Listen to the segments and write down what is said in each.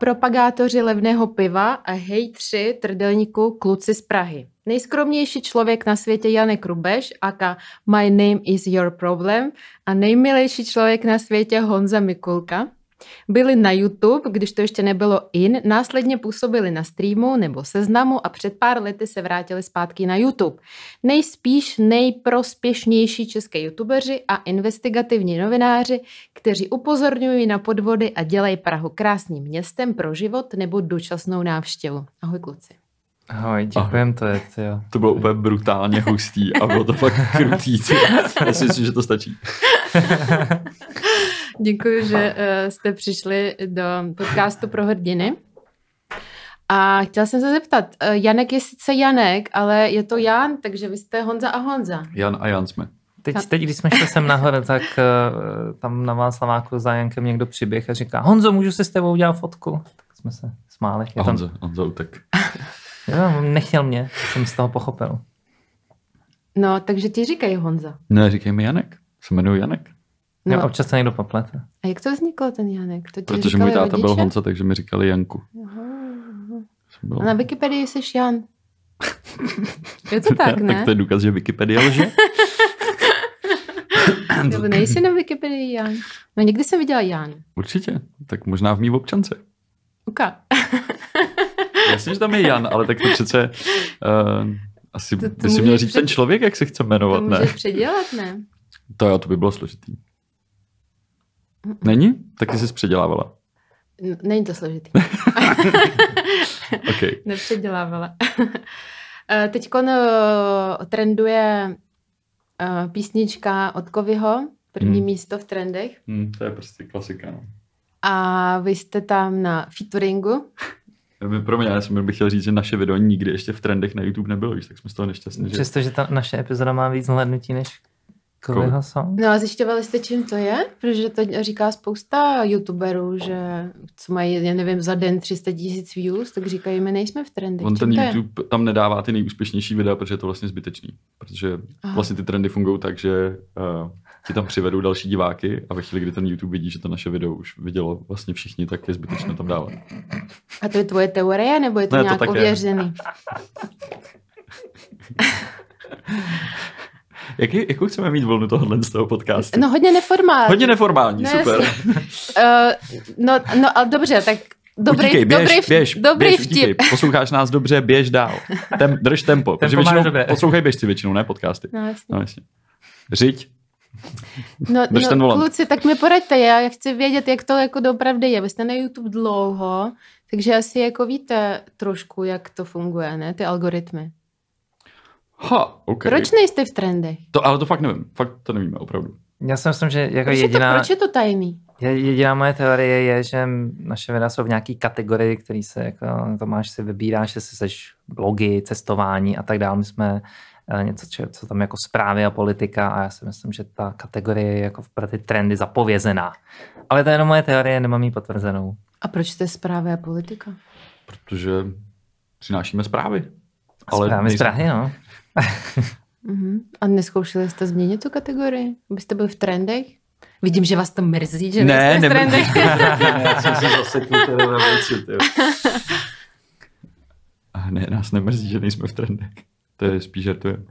propagátoři levného piva a hejtři trdelníku kluci z Prahy. Nejskromnější člověk na světě Janek Rubeš, aka My name is your problem a nejmilejší člověk na světě Honza Mikulka. Byli na YouTube, když to ještě nebylo in, následně působili na streamu nebo seznamu a před pár lety se vrátili zpátky na YouTube. Nejspíš nejprospěšnější české youtubeři a investigativní novináři, kteří upozorňují na podvody a dělají Prahu krásným městem pro život nebo dočasnou návštěvu. Ahoj kluci. Ahoj, děkujem, Ahoj. to je to jo. To bylo úplně brutálně hustý a bylo to fakt krutý. Myslím si že to stačí. Děkuji, že eh, jste přišli do podcastu pro hrdiny. A chtěla jsem se zeptat, eh, Janek je sice Janek, ale je to Jan, takže vy jste Honza a Honza. Jan a Jan jsme. Teď, teď když jsme šli sem nahoře, tak eh, tam na Václaváku za Jankem někdo přiběh a říká, Honzo, můžu si s tebou udělat fotku? Tak jsme se smáli. Je a Honzo, tam... Honzo utek. Já, nechtěl mě, jsem z toho pochopil. No, takže ti říkají Honza. Ne, no, říkej mi Janek. Se jmenuji Janek. No. Jo, občas se někdo poplete. A jak to vzniklo, ten Janek? To Protože můj táta rodiče? byl Honza, takže mi říkali Janku. Aha, aha. A na Wikipedii jsi Jan. je to tak, ne? tak to je důkaz, že Wikipedia lže. Nebo nejsi na Wikipedii Jan. No někdy jsem viděla Jan. Určitě. Tak možná v mý občance. Uka. Jasně, že tam je Jan, ale tak to přece... Uh, asi to, to by si měl říct před... ten člověk, jak se chce jmenovat, to ne? To předělat, ne? To jo, to by bylo složitý. Není? Tak ty jsi předělávala. není to složitý. okay. Nepředělávala. Eh, teď eh, trenduje eh, písnička od Kovyho, první hmm. místo v trendech. Hmm, to je prostě klasika. No. A vy jste tam na featuringu. Pro mě, já jsem bych chtěl říct, že naše video nikdy ještě v trendech na YouTube nebylo, víš, tak jsme z toho nešťastní. Přestože že ta naše epizoda má víc hlednutí než Koliha jako jako- No a zjišťovali jste, čím to je? Protože to říká spousta youtuberů, no. že co mají, já nevím, za den 300 tisíc views, tak říkají, my nejsme v trendech. On čím ten YouTube je? tam nedává ty nejúspěšnější videa, protože je to vlastně zbytečný. Protože Aha. vlastně ty trendy fungují tak, že uh, ti tam přivedou další diváky a ve chvíli, kdy ten YouTube vidí, že to naše video už vidělo vlastně všichni, tak je zbytečné tam dávat. A to je tvoje teorie, nebo je to ne, nějak to ověřený? Jak, jakou chceme mít volnu tohohle z toho podcastu? No hodně neformální. Hodně neformální, ne, super. uh, no, no ale dobře, tak dobrý, utíkej, běž, dobrý, běž, dobrý běž, vtip. Utíkej. Posloucháš nás dobře, běž dál. Tem, drž tempo, tempo protože většinou dobře. poslouchej běžci většinou, ne podcasty. No jasně. No, jasně. Řiď. No, drž no ten volant. kluci, tak mi poraďte, já chci vědět, jak to jako dopravdy je. Vy jste na YouTube dlouho, takže asi jako víte trošku, jak to funguje, ne, ty algoritmy. Ha, okay. Proč nejste v trendech? To, ale to fakt nevím, fakt to nevíme, opravdu. Já si myslím, že jako proč jediná... Je to, proč je to tajný? Jediná moje teorie je, že naše videa jsou v nějaké kategorii, který se jako, to máš, si vybíráš, že seš blogy, cestování a tak dále. My jsme eh, něco, co tam jako zprávy a politika a já si myslím, že ta kategorie je jako pro ty trendy zapovězená. Ale to je jenom moje teorie, nemám ji potvrzenou. A proč to je zprávy a politika? Protože přinášíme zprávy. Ale zprávy nejsem... zprávy, no uh-huh. A neskoušeli jste změnit tu kategorii? Byste byli v trendech? Vidím, že vás to mrzí, že ne, nejste v trendech. Já jsem si zaseknutý na věci, A ne, nás nemrzí, že nejsme v trendech. To je spíš žartujem.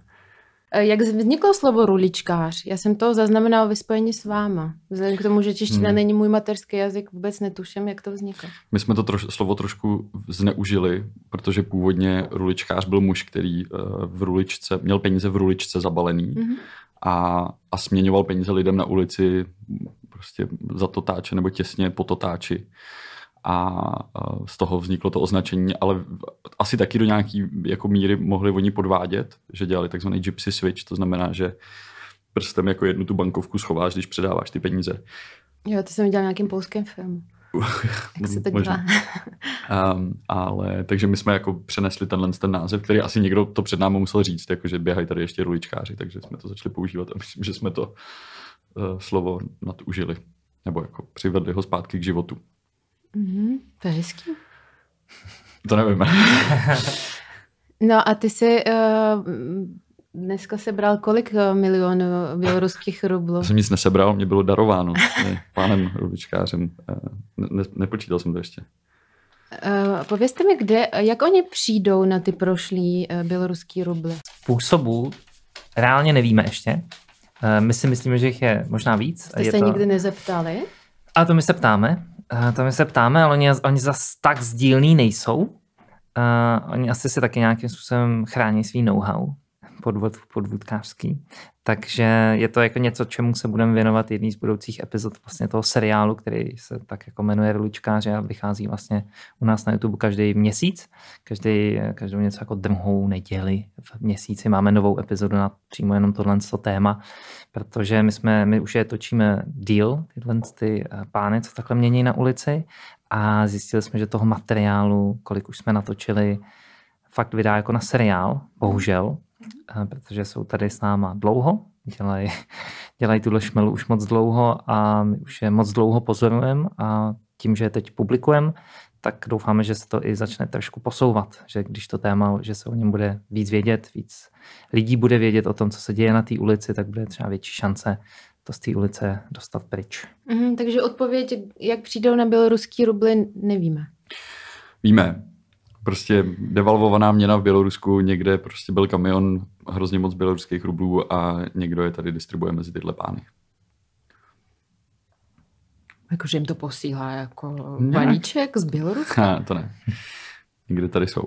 Eh, jak vzniklo slovo ruličkář? Já jsem to zaznamenal ve spojení s váma. Vzhledem k tomu, že čeština hmm. není můj mateřský jazyk, vůbec netuším, jak to vzniklo. My jsme to troš- slovo trošku zneužili, protože původně ruličkář byl muž, který eh, v ruličce, měl peníze v ruličce zabalený hmm. a, a směňoval peníze lidem na ulici prostě za totáče nebo těsně po totáči a e, z toho vzniklo to označení, ale asi taky do nějaké jako míry mohli oni podvádět, že dělali takzvaný gypsy switch, to znamená, že prstem jako jednu tu bankovku schováš, když předáváš ty peníze. Jo, to jsem viděl nějakým polském filmu. Jak se to dělá. um, ale, takže my jsme jako přenesli tenhle ten název, který asi někdo to před námi musel říct, jakože běhají tady ještě ruličkáři, takže jsme to začali používat a myslím, že jsme to uh, slovo nadužili, nebo jako přivedli ho zpátky k životu. Mm-hmm, to je hezký. To nevím. no a ty jsi uh, dneska sebral kolik eh, milionů eh, běloruských rublů? Já jsem nic nesebral, mě bylo darováno ne, pánem rubičkářem. Ne, nepočítal jsem to ještě. Uh, povězte mi, kde, jak oni přijdou na ty prošlý uh, běloruský ruble? Způsobů reálně nevíme ještě. Uh, my si myslíme, že jich je možná víc. Jste je se to... nikdy nezeptali? A to my se ptáme. Eh, to my se ptáme, ale oni, oni zas tak sdílní nejsou. Uh, oni asi se taky nějakým způsobem chrání svý know-how podvod, podvodkářský. Takže je to jako něco, čemu se budeme věnovat jedný z budoucích epizod vlastně toho seriálu, který se tak jako jmenuje Rlučkáři a vychází vlastně u nás na YouTube každý měsíc. Každý, každou něco jako drmhou neděli v měsíci máme novou epizodu na přímo jenom tohle téma, protože my, jsme, my už je točíme díl, tyhle ty eh, pány, co takhle mění na ulici a zjistili jsme, že toho materiálu, kolik už jsme natočili, fakt vydá jako na seriál, bohužel, Mhm. Eh, protože jsou tady s náma dlouho, dělají dělaj tuhle šmelu už moc dlouho a my už je moc dlouho pozorujeme a tím, že je teď publikujeme, tak doufáme, že se to i začne trošku posouvat, že když to téma, že se o něm bude víc vědět, víc lidí bude vědět o tom, co se děje na té ulici, tak bude třeba větší šance to z té ulice dostat pryč. Mm, takže odpověď, jak přijdou na běloruský rubly, nevíme. Víme, prostě devalvovaná měna v Bělorusku, někde prostě byl kamion hrozně moc běloruských rublů a někdo je tady distribuje mezi tyhle pány. Jakože jim to posílá jako balíček z Běloruska? Ne, to ne. Někde tady jsou.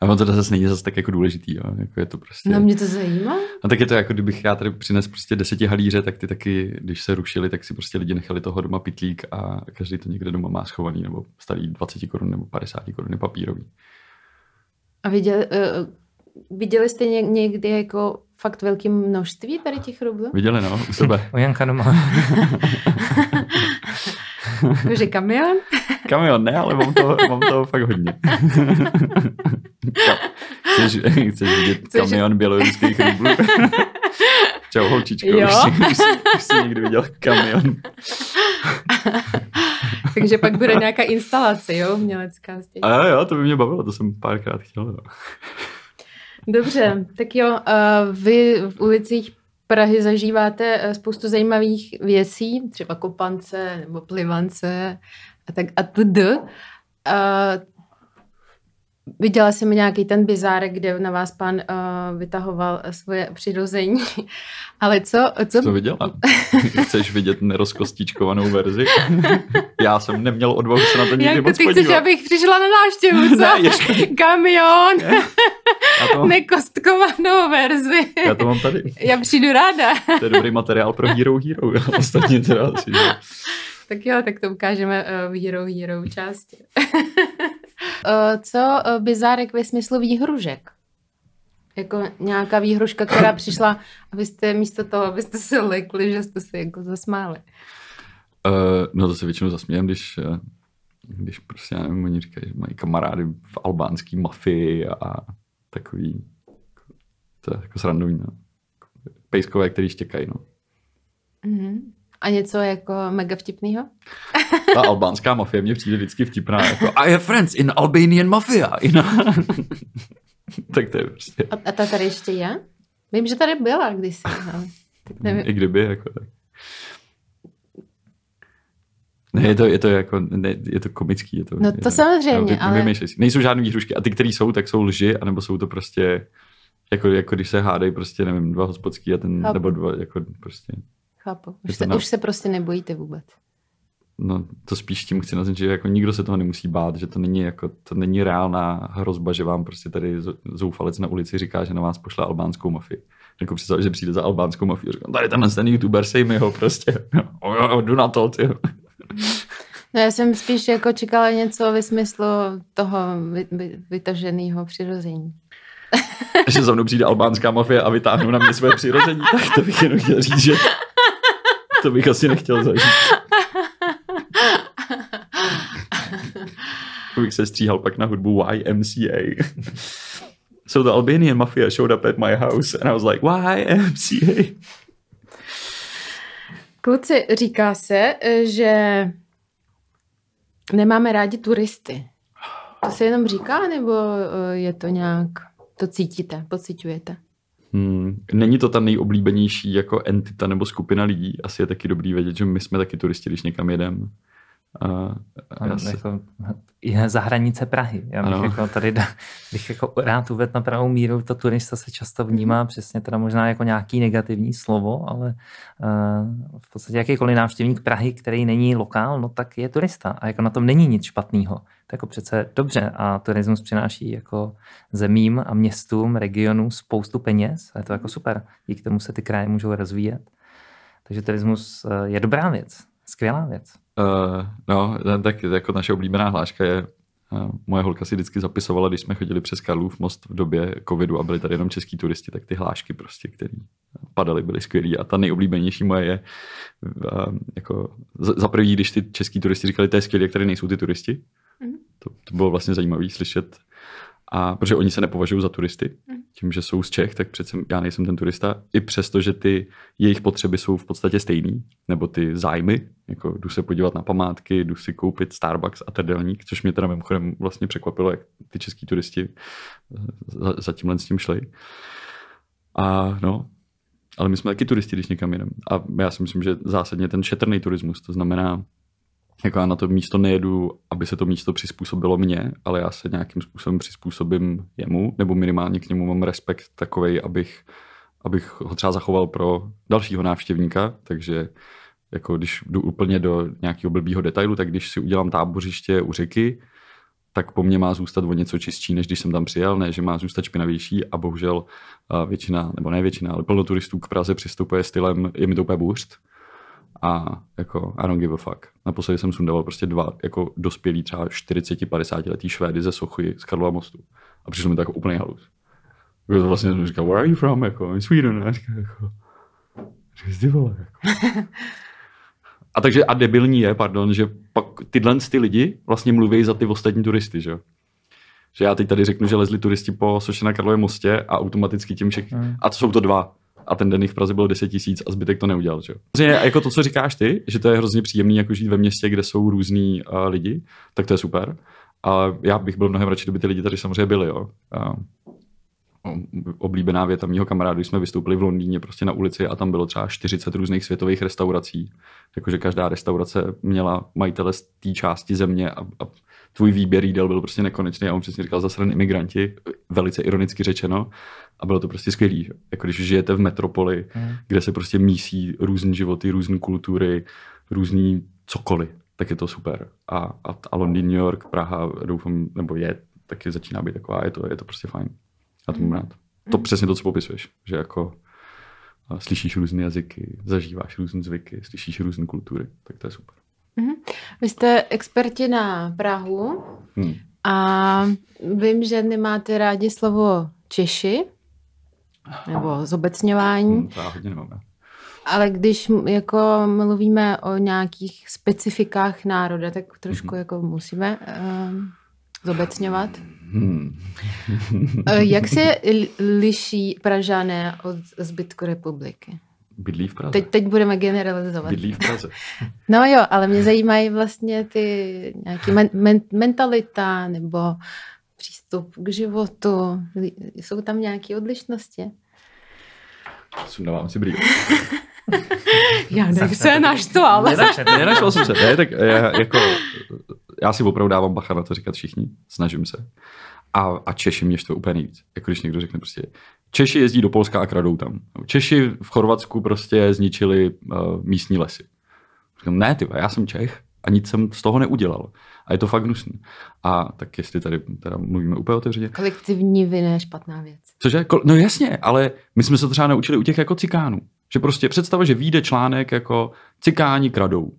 A on to zase není zase tak jako důležitý, jo? Jako je to prostě... No mě to zajímá. A tak je to jako, kdybych já tady přines prostě deseti halíře, tak ty taky, když se rušili, tak si prostě lidi nechali toho doma pitlík a každý to někde doma má schovaný, nebo starý 20 korun nebo 50 korun papírový. A viděli, uh, viděli jste někdy jako fakt velké množství tady těch rublů? Viděli, no, u sebe. u Janka doma. Takže kamion? kamion ne, ale mám toho, mám toho fakt hodně. chceš, chceš vidět chceš... kamion běloruských rublů? Čau, holčičko, jo? už jsi, někdy viděl kamion. Takže pak bude nějaká instalace, jo, umělecká. A jo, to by mě bavilo, to jsem párkrát chtěl. Jo. Dobře, tak jo, eh, vy v ulicích Prahy zažíváte eh, spoustu zajímavých věcí, třeba kopance nebo plivance a tak a td. Viděla jsem nějaký ten bizárek, kde na vás pan uh, eh, vytahoval svoje přirození. Ale co? co... Co viděla? Chceš vidět nerozkostičkovanou verzi? Já jsem neměl odvahu se na to nikdy Jak moc ty podívat. chceš, abych přišla na návštěvu, co? ne, ještě... Kamion! Ne. To... Nekostkovanou verzi. Já to mám tady. Já přijdu ráda. to je dobrý materiál pro Hero Hero. Ostatně teda asi, že... Tak jo, tak to ukážeme eh, v Hero Hero části. Eh, co eh, bizárek ve smyslu výhružek? Jako nějaká výhruška, která přišla abyste místo toho, abyste se lekli, že jste se jako zasmáli. Uh, no to se většinou zasmějem, když když prostě, já nevím, oni říkají, mají kamarády v albánský mafii a takový, to je jako srandový, no. Pejskové, který štěkají, no. Mm-hmm. A něco jako mega vtipného? ta albánská mafie mě přijde vždycky vtipná. Jako, I have friends in Albanian mafia. In... tak to je prostě. A, a ta tady ještě je? Vím, že tady byla kdysi. Ale... No. Tak nevím. I kdyby, jako tak. Ne, je to, je to jako, ne, je to komický. Je to, no to je samozřejmě, no, ale... Nejsou žádné výhrušky a ty, které jsou, tak jsou lži, anebo jsou to prostě, jako, jako když se hádají prostě, nevím, dva hospodský a ten, Chápu. nebo dva, jako prostě. Chápu, už se, na... už se prostě nebojíte vůbec. No, to spíš tím chci naznačit, že jako nikdo se toho nemusí bát, že to není, jako, to není reálná hrozba, že vám prostě tady zoufalec na ulici říká, že na vás pošle albánskou mafii. Jako představ, že přijde za albánskou mafii a říká, tady tenhle ten youtuber, sej mi ho prostě. O, jo, jdu na to, ty. No já jsem spíš jako čekala něco ve smyslu toho vy, vy, vytaženého přirození. že za mnou přijde albánská mafie a vytáhnu na mě své přirození, tak to bych jenom chtěl říct, že to bych asi nechtěl zažít. kolik se stříhal pak na hudbu YMCA. so the Albanian mafia showed up at my house and I was like, YMCA. Kluci, říká se, že nemáme rádi turisty. To se jenom říká, nebo eh, je to nějak, to cítíte, pocitujete? Hmm. Není to ta nejoblíbenější jako entita nebo skupina lidí. Asi je taky dobrý vědět, že my jsme taky turisti, když někam jedeme. Uh, ano, si... jako, je za hranice Prahy. Já bych jako tady bych jako rád uvedl na pravou míru, to turista se často vnímá mhm. přesně teda možná jako nějaký negativní slovo, ale uh, v podstatě jakýkoliv návštěvník Prahy, který není lokál, no tak je turista a jako na tom není nic špatného. To jako přece dobře a turismus přináší jako zemím a městům, regionu spoustu peněz a je to jako super. Díky tomu se ty kraje můžou rozvíjet. Takže turismus eh, je dobrá věc. Skvělá věc. Uh, no, tak jako naše oblíbená hláška je eh, Moje holka si vždycky zapisovala, když jsme chodili přes Karlův most v době covidu a byli tady jenom český turisti, tak ty hlášky prostě, které padaly, byly skvělé. A ta nejoblíbenější moje je eh, jako za první, když ty český turisti říkali, to je skvělé, které nejsou ty turisti. Mm. To, to bylo vlastně zajímavé slyšet. A protože oni se nepovažují za turisty, mm tím, že jsou z Čech, tak přece já nejsem ten turista, i přesto, že ty jejich potřeby jsou v podstatě stejný, nebo ty zájmy, jako jdu se podívat na památky, jdu si koupit Starbucks a trdelník, což mě teda mimochodem vlastně překvapilo, jak ty český turisti eh, za, za tímhle s tím šli. A no, ale my jsme taky turisti, když někam jdeme. A já si myslím, že zásadně ten šetrný turismus, to znamená jako já na to místo nejedu, aby se to místo přizpůsobilo mně, ale já se nějakým způsobem přizpůsobím jemu, nebo minimálně k němu mám respekt takový, abych, abych ho třeba zachoval pro dalšího návštěvníka, takže jako když jdu úplně do nějakého blbýho detailu, tak když si udělám tábořiště u řeky, tak po mně má zůstat o něco čistší, než když jsem tam přijel, ne, že má zůstat špinavější a bohužel eh, většina, nebo ne většina, ale plno turistů k Praze přistupuje stylem, je mi to úplně bůřt, a jako I don't give a fuck. Naposledy jsem sundával prostě dva jako dospělí třeba 40-50 letý Švédy ze Sochy z Karlova mostu. A přišlo mi to jako úplný halus. Protože jako vlastně jsem říkal, where are you from? Jako, in Sweden. A říkal, jako, ty vole, jako. A takže a debilní je, pardon, že pak tyhle ty lidi vlastně mluví za ty ostatní turisty, že že já teď tady řeknu, že lezli turisti po Soše na Karlově mostě a automaticky tím všech... Hmm. A to jsou to dva a ten den jich v Praze bylo 10 tisíc a zbytek to neudělal. Že? Samozřejmě jako to, co říkáš ty, že to je hrozně příjemný jako žít ve městě, kde jsou různý uh, lidi, tak to je super. A já bych byl mnohem radši, kdyby ty lidi tady samozřejmě byli. Jo. Uh, oblíbená věta mýho kamaráda, když jsme vystoupili v Londýně prostě na ulici a tam bylo třeba 40 různých světových restaurací. Jakože každá restaurace měla majitele z té části země a, a tvůj výběr jídel byl prostě nekonečný a on přesně říkal zasran imigranti, velice ironicky řečeno a bylo to prostě skvělý. Jako když žijete v metropoli, mm. kde se prostě mísí různý životy, různé kultury, různý cokoliv, tak je to super. A, a, a Londýn, New York, Praha, doufám, nebo je, taky začíná být taková, je to, je to prostě fajn. to mám rád. To hmm. přesně to, co popisuješ, že jako slyšíš různé jazyky, zažíváš různé zvyky, slyšíš různé kultury, tak to je super. Vy jste experti na Prahu hmm. a vím, že nemáte rádi slovo Češi nebo zobecňování. Hmm, to nemám. Ale když jako mluvíme o nějakých specifikách národa, tak trošku hmm. jako musíme uh, zobecňovat. Hmm. Eh, jak se liší Pražané od zbytku republiky? Bydlí v Praze. Teď, teď budeme generalizovat. Bydlí v Praze. no jo, ale mě zajímají vlastně ty nějaký men, men, mentalita nebo přístup k životu. Jsou tam nějaké odlišnosti? Sundávám si brýle. já nech se naštval. Nenašel jsem se. Ne, tak já, jako, já si opravdu dávám bacha na to říkat všichni. Snažím se. A, a Češi mě to úplně nejvíc. Jako když někdo řekne prostě, Češi jezdí do Polska a kradou tam. Češi v Chorvatsku prostě zničili uh, místní lesy. Říkám, ne, ty, já jsem Čech a nic jsem z toho neudělal. A je to fakt hnusný. A tak jestli tady teda mluvíme úplně otevřeně. Kolektivní vina je špatná věc. Cože? No jasně, ale my jsme se třeba naučili u těch jako cikánů. Že prostě představa, že vyjde článek jako cikáni kradou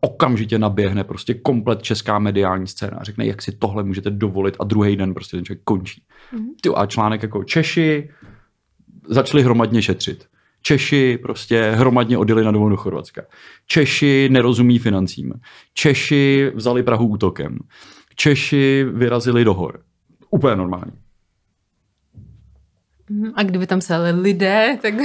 okamžitě naběhne prostě komplet česká mediální scéna a řekne, jak si tohle můžete dovolit a druhý den prostě ten člověk končí. Mm-hmm. Tyjo, a článek jako Češi začali hromadně šetřit. Češi prostě hromadně odjeli na dovolenou do Chorvatska. Češi nerozumí financím. Češi vzali Prahu útokem. Češi vyrazili do hor. Úplně normální. Mhm, a kdyby tam se lidé, tak...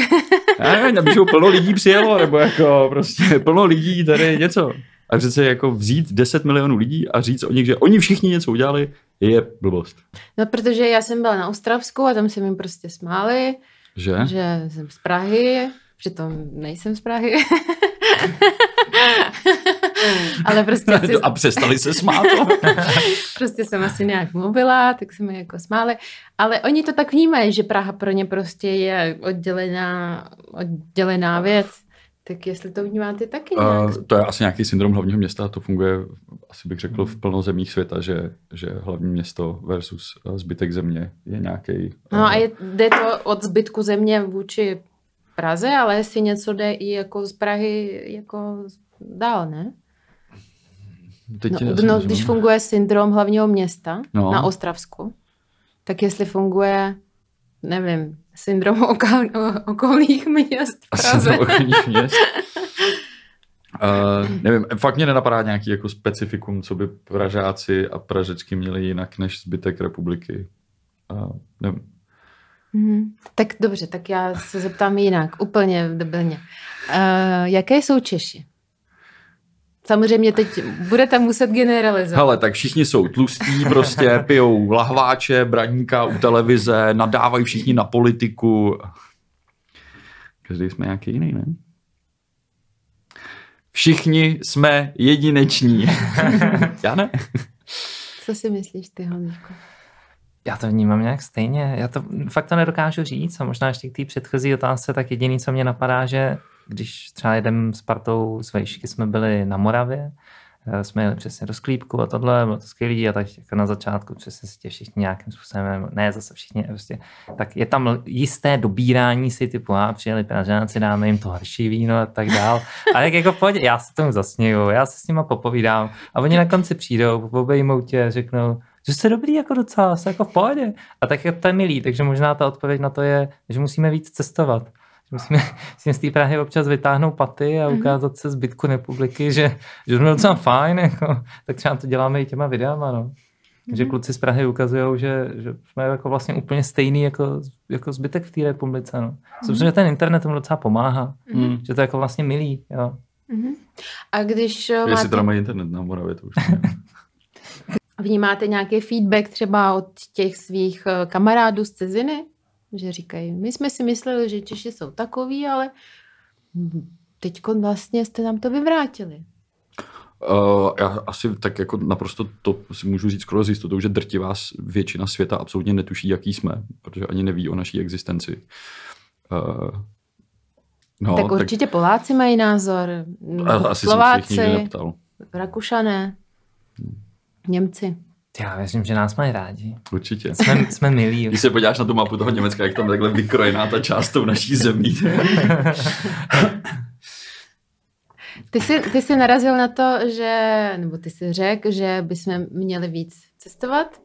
Já nevím, aby plno lidí přijelo, nebo jako prostě plno lidí tady něco. A přece jako vzít 10 milionů lidí a říct o nich, že oni všichni něco udělali, je blbost. No, protože já jsem byla na Ostravsku a tam se mi prostě smáli, že, že jsem z Prahy, přitom nejsem z Prahy. ale prostě... Si... A přestali se smát. prostě jsem asi nějak mluvila, tak se mi jako smáli. Ale oni to tak vnímají, že Praha pro ně prostě je oddělená, oddělená věc. Tak jestli to vnímáte taky eh, nějak? Uh, to je asi nějaký syndrom hlavního města, to funguje, asi bych řekl, v hmm. plno zemích světa, že, že hlavní město versus eh, zbytek země je nějaký. Uh... No a eh, je, jde to od zbytku země vůči Praze, ale jestli něco jde i jako z Prahy jako dál, ne? Teď no, no, když funguje syndrom hlavního města no. na Ostravsku, tak jestli funguje, nevím, syndrom okol, okolních měst. A syndrom okolních měst. Uh, nevím, fakt mě nenapadá nějaký jako specifikum, co by Pražáci a Pražecky měli jinak než zbytek republiky. Uh, nevím. Hmm. tak dobře, tak já se zeptám jinak, úplně v debilně. Uh, jaké jsou Češi? Samozřejmě teď budete muset generalizovat. Hele, tak všichni jsou tlustí, prostě pijou lahváče, braníka u televize, nadávají všichni na politiku. Každý jsme nějaký jiný, ne? Všichni jsme jedineční. Já ne. Co si myslíš ty, Honzíko? Já to vnímám nějak stejně. Já to fakt to nedokážu říct a možná ještě k té předchozí otázce, tak jediný, co mě napadá, že když třeba jedem s partou z Vejšky, jsme byli na Moravě, eh, jsme jeli přesně do sklípku a tohle, bylo to skvělý a tak jako na začátku přesně si tě všichni nějakým způsobem, ne zase všichni, prostě, tak je tam jisté dobírání si typu, a přijeli Pražáci, dáme jim to horší víno a tak dál. A tak jako pojď, já se tomu zasněju, já se s nima popovídám a oni na konci přijdou, obejmou tě, řeknou, že jste dobrý jako docela, jste jako v pohodě. A tak je to je milý, takže možná ta odpověď na to je, že musíme víc cestovat musíme si z té Prahy občas vytáhnout paty a mhm. ukázat se zbytku republiky, že, že jsme docela fajn, jako, tak třeba to děláme i těma videama, no. Že mhm. kluci z Prahy ukazují, že, že jsme jako vlastně úplně stejný jako, jako zbytek v té republice. No. Mm-hmm. Myslím, že ten internet tomu docela pomáhá. Mm-hmm. Že to je jako vlastně milý. Jo. Mm-hmm. A když eh, Jestli teda mají internet na Moravě, to už Vnímáte nějaký feedback třeba od těch svých eh, kamarádů z ciziny? Že říkají, my jsme si mysleli, že Češi jsou takový, ale teď vlastně jste nám to vyvrátili. Uh, já asi tak jako naprosto to si můžu říct skoro s jistotou, že drtivá většina světa absolutně netuší, jaký jsme, protože ani neví o naší existenci. Uh, no, tak určitě tak... Poláci mají názor, asi Slováci, Rakušané, hmm. Němci. Já myslím, že nás mají rádi. Určitě. Jsme, jsme milí. Když se podíváš na tu mapu toho Německa, jak tam takhle vykrojená ta část tou naší zemí. Ty jsi, ty jsi narazil na to, že, nebo ty jsi řekl, že bychom měli víc cestovat.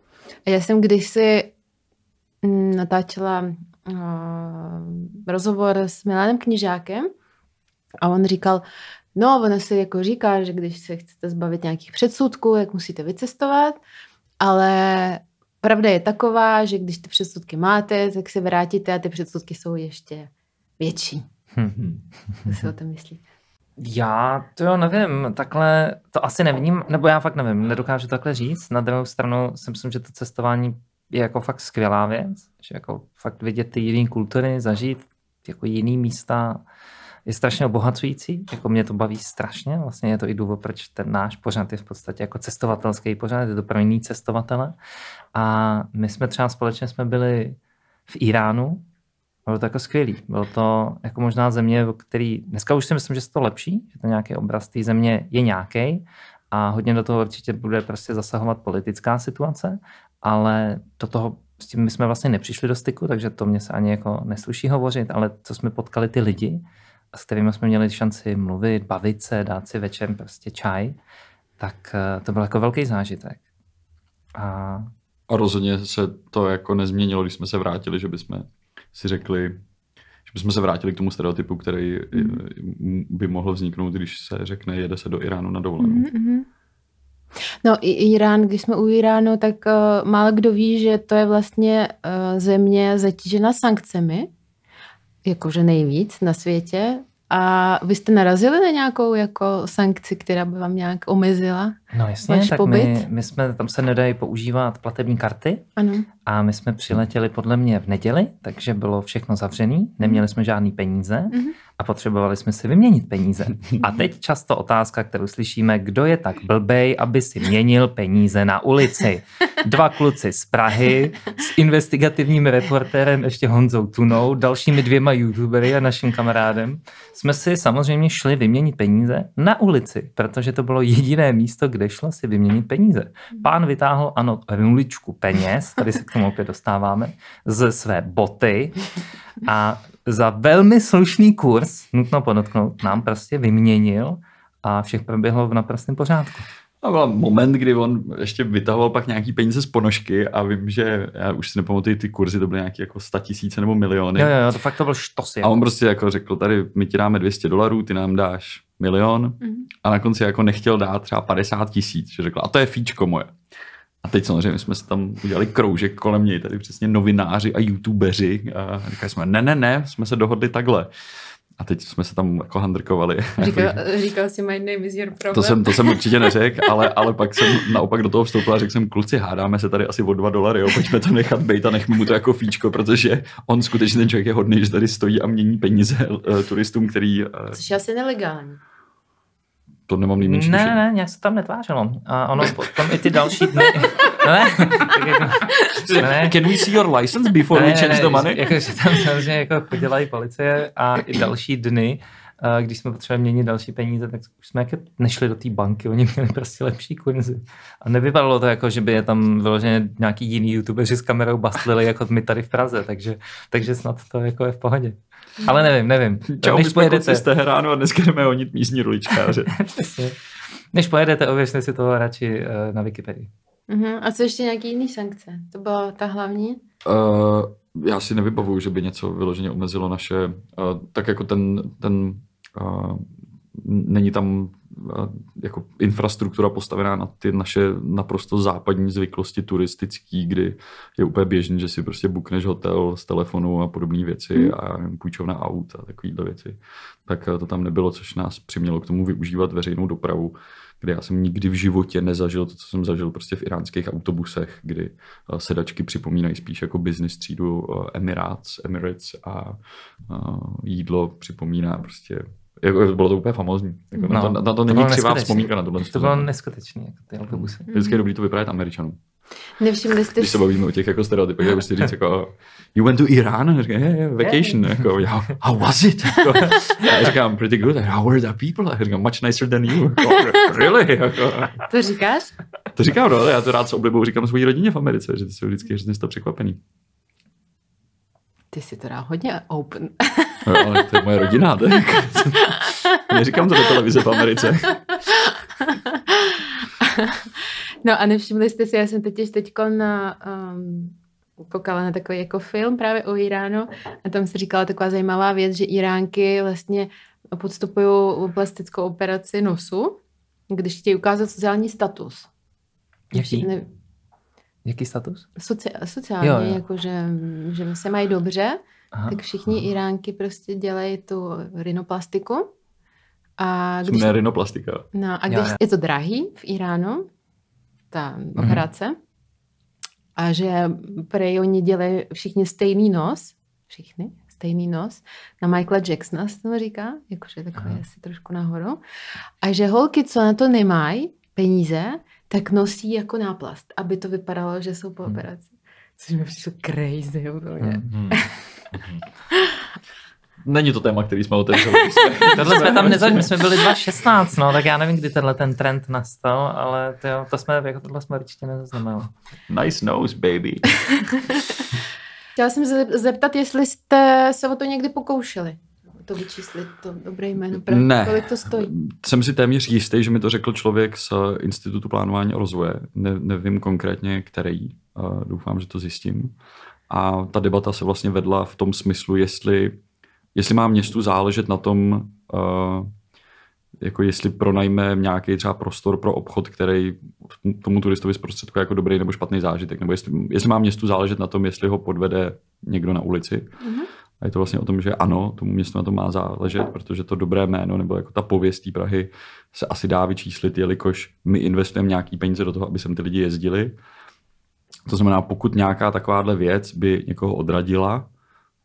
A já jsem když si natáčela uh, rozhovor s Milanem Knižákem a on říkal, no ono se jako říká, že když se chcete zbavit nějakých předsudků, jak musíte vycestovat. Ale pravda je taková, že když ty předsudky máte, tak se vrátíte a ty předsudky jsou ještě větší. Co si o tom myslíte? Já to jo nevím, takhle to asi nevím. nebo já fakt nevím, nedokážu takhle říct. Na druhou stranu si myslím, že to cestování je jako fakt skvělá věc, že jako fakt vidět ty jiné kultury, zažít jako jiný místa, je strašně obohacující, jako mě to baví strašně, vlastně je to i důvod, proč ten náš pořad je v podstatě jako cestovatelský pořad, je to pro jiný cestovatele. A my jsme třeba společně jsme byli v Iránu, bylo to jako skvělý. Bylo to jako možná země, o který dneska už si myslím, že se to lepší, že to nějaký obraz té země je nějaký a hodně do toho určitě bude prostě zasahovat politická situace, ale do toho s tím my jsme vlastně nepřišli do styku, takže to mě se ani jako nesluší hovořit, ale co jsme potkali ty lidi, a s kterými jsme měli šanci mluvit, bavit se, dát si večer prostě čaj, tak eh, to byl jako velký zážitek. A... a rozhodně se to jako nezměnilo, když jsme se vrátili, že bychom si řekli, že bychom se vrátili k tomu stereotypu, který mm. by mohl vzniknout, když se řekne, jede se do Iránu na dovolenou. Mm-hmm. No, i Irán, když jsme u Iránu, tak uh, málo kdo ví, že to je vlastně uh, země zatížena sankcemi jakože nejvíc na světě. A vy jste narazili na nějakou jako sankci, která by vám nějak omezila No jasně, Váš tak pobyt? My, my jsme, tam se nedají používat platební karty ano. a my jsme přiletěli podle mě v neděli, takže bylo všechno zavřené, neměli mhm. jsme žádný peníze mm-hmm. a potřebovali jsme si vyměnit peníze. A teď často otázka, kterou slyšíme, kdo je tak blbej, aby si měnil peníze na ulici. Dva kluci z Prahy s investigativním reportérem ještě Honzou Tunou, dalšími dvěma youtubery a naším kamarádem jsme si samozřejmě šli vyměnit peníze na ulici, protože to bylo jediné místo, kde kde šla si vyměnit peníze. Mhm. Pán vytáhl, ano, nuličku peněz, tady se k tomu opět dostáváme, z své boty a za velmi slušný kurz, nutno podotknout, nám prostě vyměnil a všech proběhlo v naprostém pořádku. A byl moment, kdy on ještě vytahoval pak nějaký peníze z ponožky a vím, že já už si nepamatuji ty kurzy to byly nějaké jako sta tisíce nebo miliony. Jo, jo, to fakt to byl štos. A on jako. prostě jako řekl, tady my ti dáme 200 dolarů, ty nám dáš milion mm-hmm. a na konci jako nechtěl dát třeba 50 tisíc, že řekl, a to je fíčko moje. A teď samozřejmě jsme se tam udělali kroužek kolem něj, tady přesně novináři a youtubeři a říkali jsme, ne, ne, ne, jsme se dohodli takhle. A teď jsme se tam jako handrkovali. Říkal, jako, říkal jsi, my name is your problem. To jsem, to jsem určitě neřekl, ale, ale pak jsem naopak do toho vstoupil a řekl jsem, kluci, hádáme se tady asi o dva dolary, jo, pojďme to nechat být a nechme mu to jako fíčko, protože on skutečně ten člověk je hodný, že tady stojí a mění peníze uh, turistům, který... Uh... Což je asi nelegální. To nemám nejmenší Ne, ne, ne, nějak se tam netvářilo. A ono, tam i ty další dny... ne, jako- ne, Can we see your license before ne, we change ne, the money? Jako, že tam samozřejmě jako podělají i policie a i další dny, když jsme potřebovali měnit další peníze, tak už jsme jako nešli do té banky, oni měli prostě lepší kurzy. A nevypadalo to jako, že by je tam vyloženě nějaký jiný youtuberi s kamerou bastlili, jako my tady v Praze, takže, takže snad to jako je v pohodě. Ale nevím, nevím. Čau, než pojedete... jste Teheránu a dneska jdeme honit místní ruličkáře. než pojedete, ověřte si toho radši uh, na Wikipedii. Uh-huh. A co ještě nějaký jiný sankce? To byla ta hlavní? Uh, já si nevybavuju, že by něco vyloženě omezilo naše, uh, tak jako ten, ten uh, není tam jako infrastruktura postavená na ty naše naprosto západní zvyklosti turistický, kdy je úplně běžný, že si prostě bukneš hotel s telefonu a podobné věci mm. a půjčovna aut a takovýhle věci. Tak eh, to tam nebylo, což nás přimělo k tomu využívat veřejnou dopravu, kde já jsem nikdy v životě nezažil to, co jsem zažil prostě v iránských autobusech, kdy eh, sedačky připomínají spíš jako business třídu eh, Emirates, Emirates a jídlo připomíná prostě jako, jako, bylo to úplně famózní. Jako, no, na, to, na to není křivá vzpomínka na tohle. To bylo neskutečné, jako ty autobusy. Mm. Vždycky je dobrý to vyprávět Američanům. Nevšimli jste Když se bavíme o těch jako stereotypech, jak prostě říct jako you went to Iran? A Říkám, jako, yeah, yeah, vacation. Yeah. Jako, how, how was it? Jako, a říkám, pretty good. How were the people? A říkám, much nicer than you. Jako, really? Jako. To říkáš? To říkám, no, já to rád s oblibou říkám své rodině v Americe, že ty jsou vždycky hrozně z toho překvapený. Ty jsi teda hodně open. No, ale to je moje rodina, tak. Neříkám to do televize v Americe. No a nevšimli jste si, já jsem totiž teď na, um, koukala na takový jako film právě o Iránu a tam se říkala taková zajímavá věc, že Iránky vlastně podstupují plastickou operaci nosu, když chtějí ukázat sociální status. Jaký? Ne, Jaký status? Soci- sociálně, jo, jo. jako že, že se mají dobře, aha, tak všichni aha. Iránky prostě dělají tu rinoplastiku. A když, Jsme rinoplastika. No a když jo, jo. je to drahý v Iránu, ta mhm. operace, mm-hmm. a že prej oni dělají všichni stejný nos, všichni, stejný nos, na Michaela Jacksona se to říká, jakože takové asi trošku nahoru, a že holky, co na to nemají peníze, tak nosí jako náplast, aby to vypadalo, že jsou po hmm. operaci. Což mi přišlo crazy úplně. Hmm. hmm, hmm. Není to téma, který jsme otevřeli. Tohle jsme tam nezažili, my jsme byli 2016, no, tak já nevím, kdy tenhle ten trend nastal, ale to, to jsme, jako tohle jsme určitě nezaznamenali. Nice nose, baby. Chtěla jsem se zeptat, jestli jste se o to někdy pokoušeli to vyčíslit, to dobré jméno? Pravdě, ne. Kolik to stojí? Jsem si téměř jistý, že mi to řekl člověk z eh, Institutu plánování a rozvoje. Ne, nevím konkrétně, který. Eh, doufám, že to zjistím. A ta debata se vlastně vedla v tom smyslu, jestli, jestli má městu záležet na tom, eh, jako jestli pronajme nějaký třeba prostor pro obchod, který tomu turistovi zprostředkuje jako dobrý nebo špatný zážitek, nebo jestli, jestli má městu záležet na tom, jestli ho podvede někdo na ulici. Mm-hmm. A je to vlastně o tom, že ano, tomu městu na to má záležet, protože to dobré jméno nebo jako ta pověstí Prahy se asi dá vyčíslit, jelikož my investujeme nějaký peníze do toho, aby sem ty lidi jezdili. To znamená, pokud nějaká takováhle věc by někoho odradila,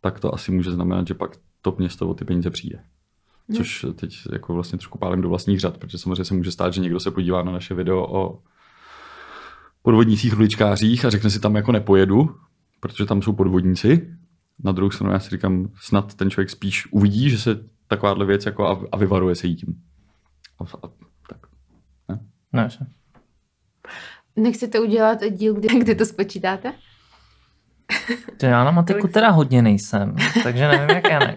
tak to asi může znamenat, že pak to město o ty peníze přijde. Hmm. Což teď jako vlastně trošku pálím do vlastních řad, protože samozřejmě se může stát, že někdo se podívá na naše video o podvodnících ruličkářích a řekne si tam jako nepojedu, protože tam jsou podvodníci na druhou stranu já si říkám, snad ten člověk spíš uvidí, že se takováhle věc jako a, a vyvaruje se jí tím. A, a, tak. Ne? Ne, Nechcete udělat díl, kdy, kdy to spočítáte? To já na matiku teda hodně nejsem, takže nevím, jak ne.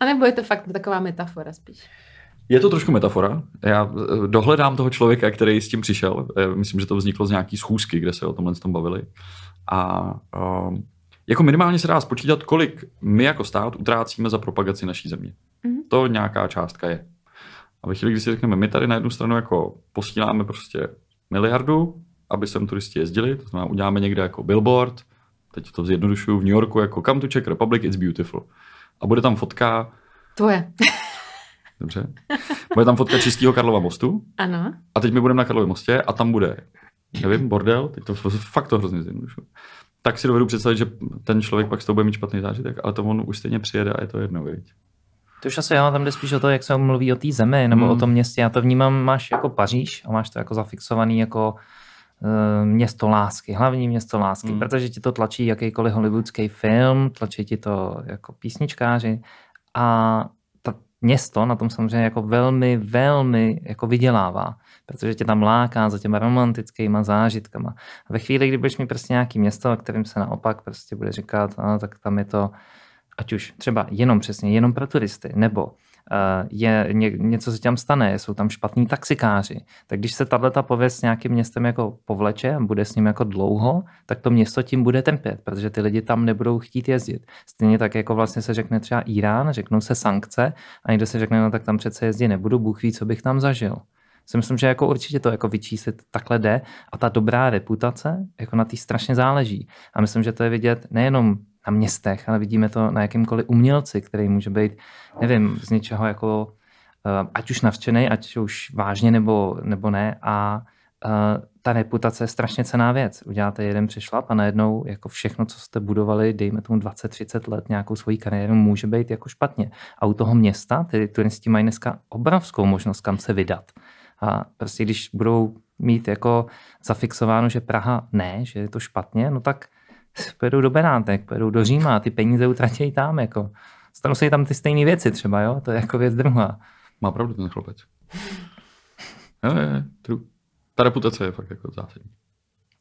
A nebo je to fakt taková metafora spíš? Je to trošku metafora. Já eh, dohledám toho člověka, který s tím přišel. Eh, myslím, že to vzniklo z nějaký schůzky, kde se o tomhle tom bavili. A um, jako minimálně se dá spočítat, kolik my jako stát utrácíme za propagaci naší země. Mm-hmm. To nějaká částka je. A ve chvíli, kdy si řekneme, my tady na jednu stranu jako posíláme prostě miliardu, aby sem turisti jezdili, to znamená, uděláme někde jako billboard, teď to zjednodušuju v New Yorku, jako come to Czech Republic, it's beautiful. A bude tam fotka... Tvoje. Dobře. Bude tam fotka čistého Karlova mostu. Ano. A teď my budeme na Karlově mostě a tam bude, nevím, bordel, teď to fakt to hrozně zjednodušuju tak si dovedu představit, že ten člověk pak s tou bude mít špatný zážitek, ale to on už stejně přijede a je to jedno, viď? To už asi já tam jde spíš o to, jak se mluví o té zemi nebo hmm. o tom městě. Já to vnímám, máš jako Paříž a máš to jako zafixovaný jako eh, město lásky, hlavní město lásky, hmm. protože ti to tlačí jakýkoliv hollywoodský film, tlačí ti to jako písničkáři a město na tom samozřejmě jako velmi, velmi jako vydělává, protože tě tam láká za těma romantickýma zážitkama. A ve chvíli, kdy budeš mít prostě nějaký město, kterým se naopak prostě bude říkat, a, tak tam je to, ať už třeba jenom přesně, jenom pro turisty, nebo Eh, je, ně, něco se tam stane, jsou tam špatní taxikáři. Tak když se tato pověst s nějakým městem jako povleče a bude s ním jako dlouho, tak to město tím bude trpět, protože ty lidi tam nebudou chtít jezdit. Stejně tak jako vlastně se řekne třeba Irán, řeknou se sankce a někdo se řekne, no tak tam přece jezdit nebudu, Bůh ví, co bych tam zažil si myslím, že jako určitě to jako vyčíslit takhle jde a ta dobrá reputace jako na té strašně záleží. A myslím, že to je vidět nejenom na městech, ale vidíme to na jakýmkoliv umělci, který může být, nevím, z něčeho jako, eh, ať už navčený, ať už vážně nebo, nebo ne. A eh, ta reputace je strašně cená věc. Uděláte jeden přešlap a najednou jako všechno, co jste budovali, dejme tomu 20-30 let nějakou svoji kariéru, může být jako špatně. A u toho města, tedy turisti mají dneska obrovskou možnost, kam se vydat. A prostě když budou mít jako zafixováno, že Praha ne, že je to špatně, no tak pojedou do Benátek, pojedou do Říma, ty peníze utratějí tam, jako. Stanou se tam ty stejné věci třeba, jo, to je jako věc druhá. Má pravdu ten chlapec. Jo, jo, jo, Ta reputace je fakt jako zásadní.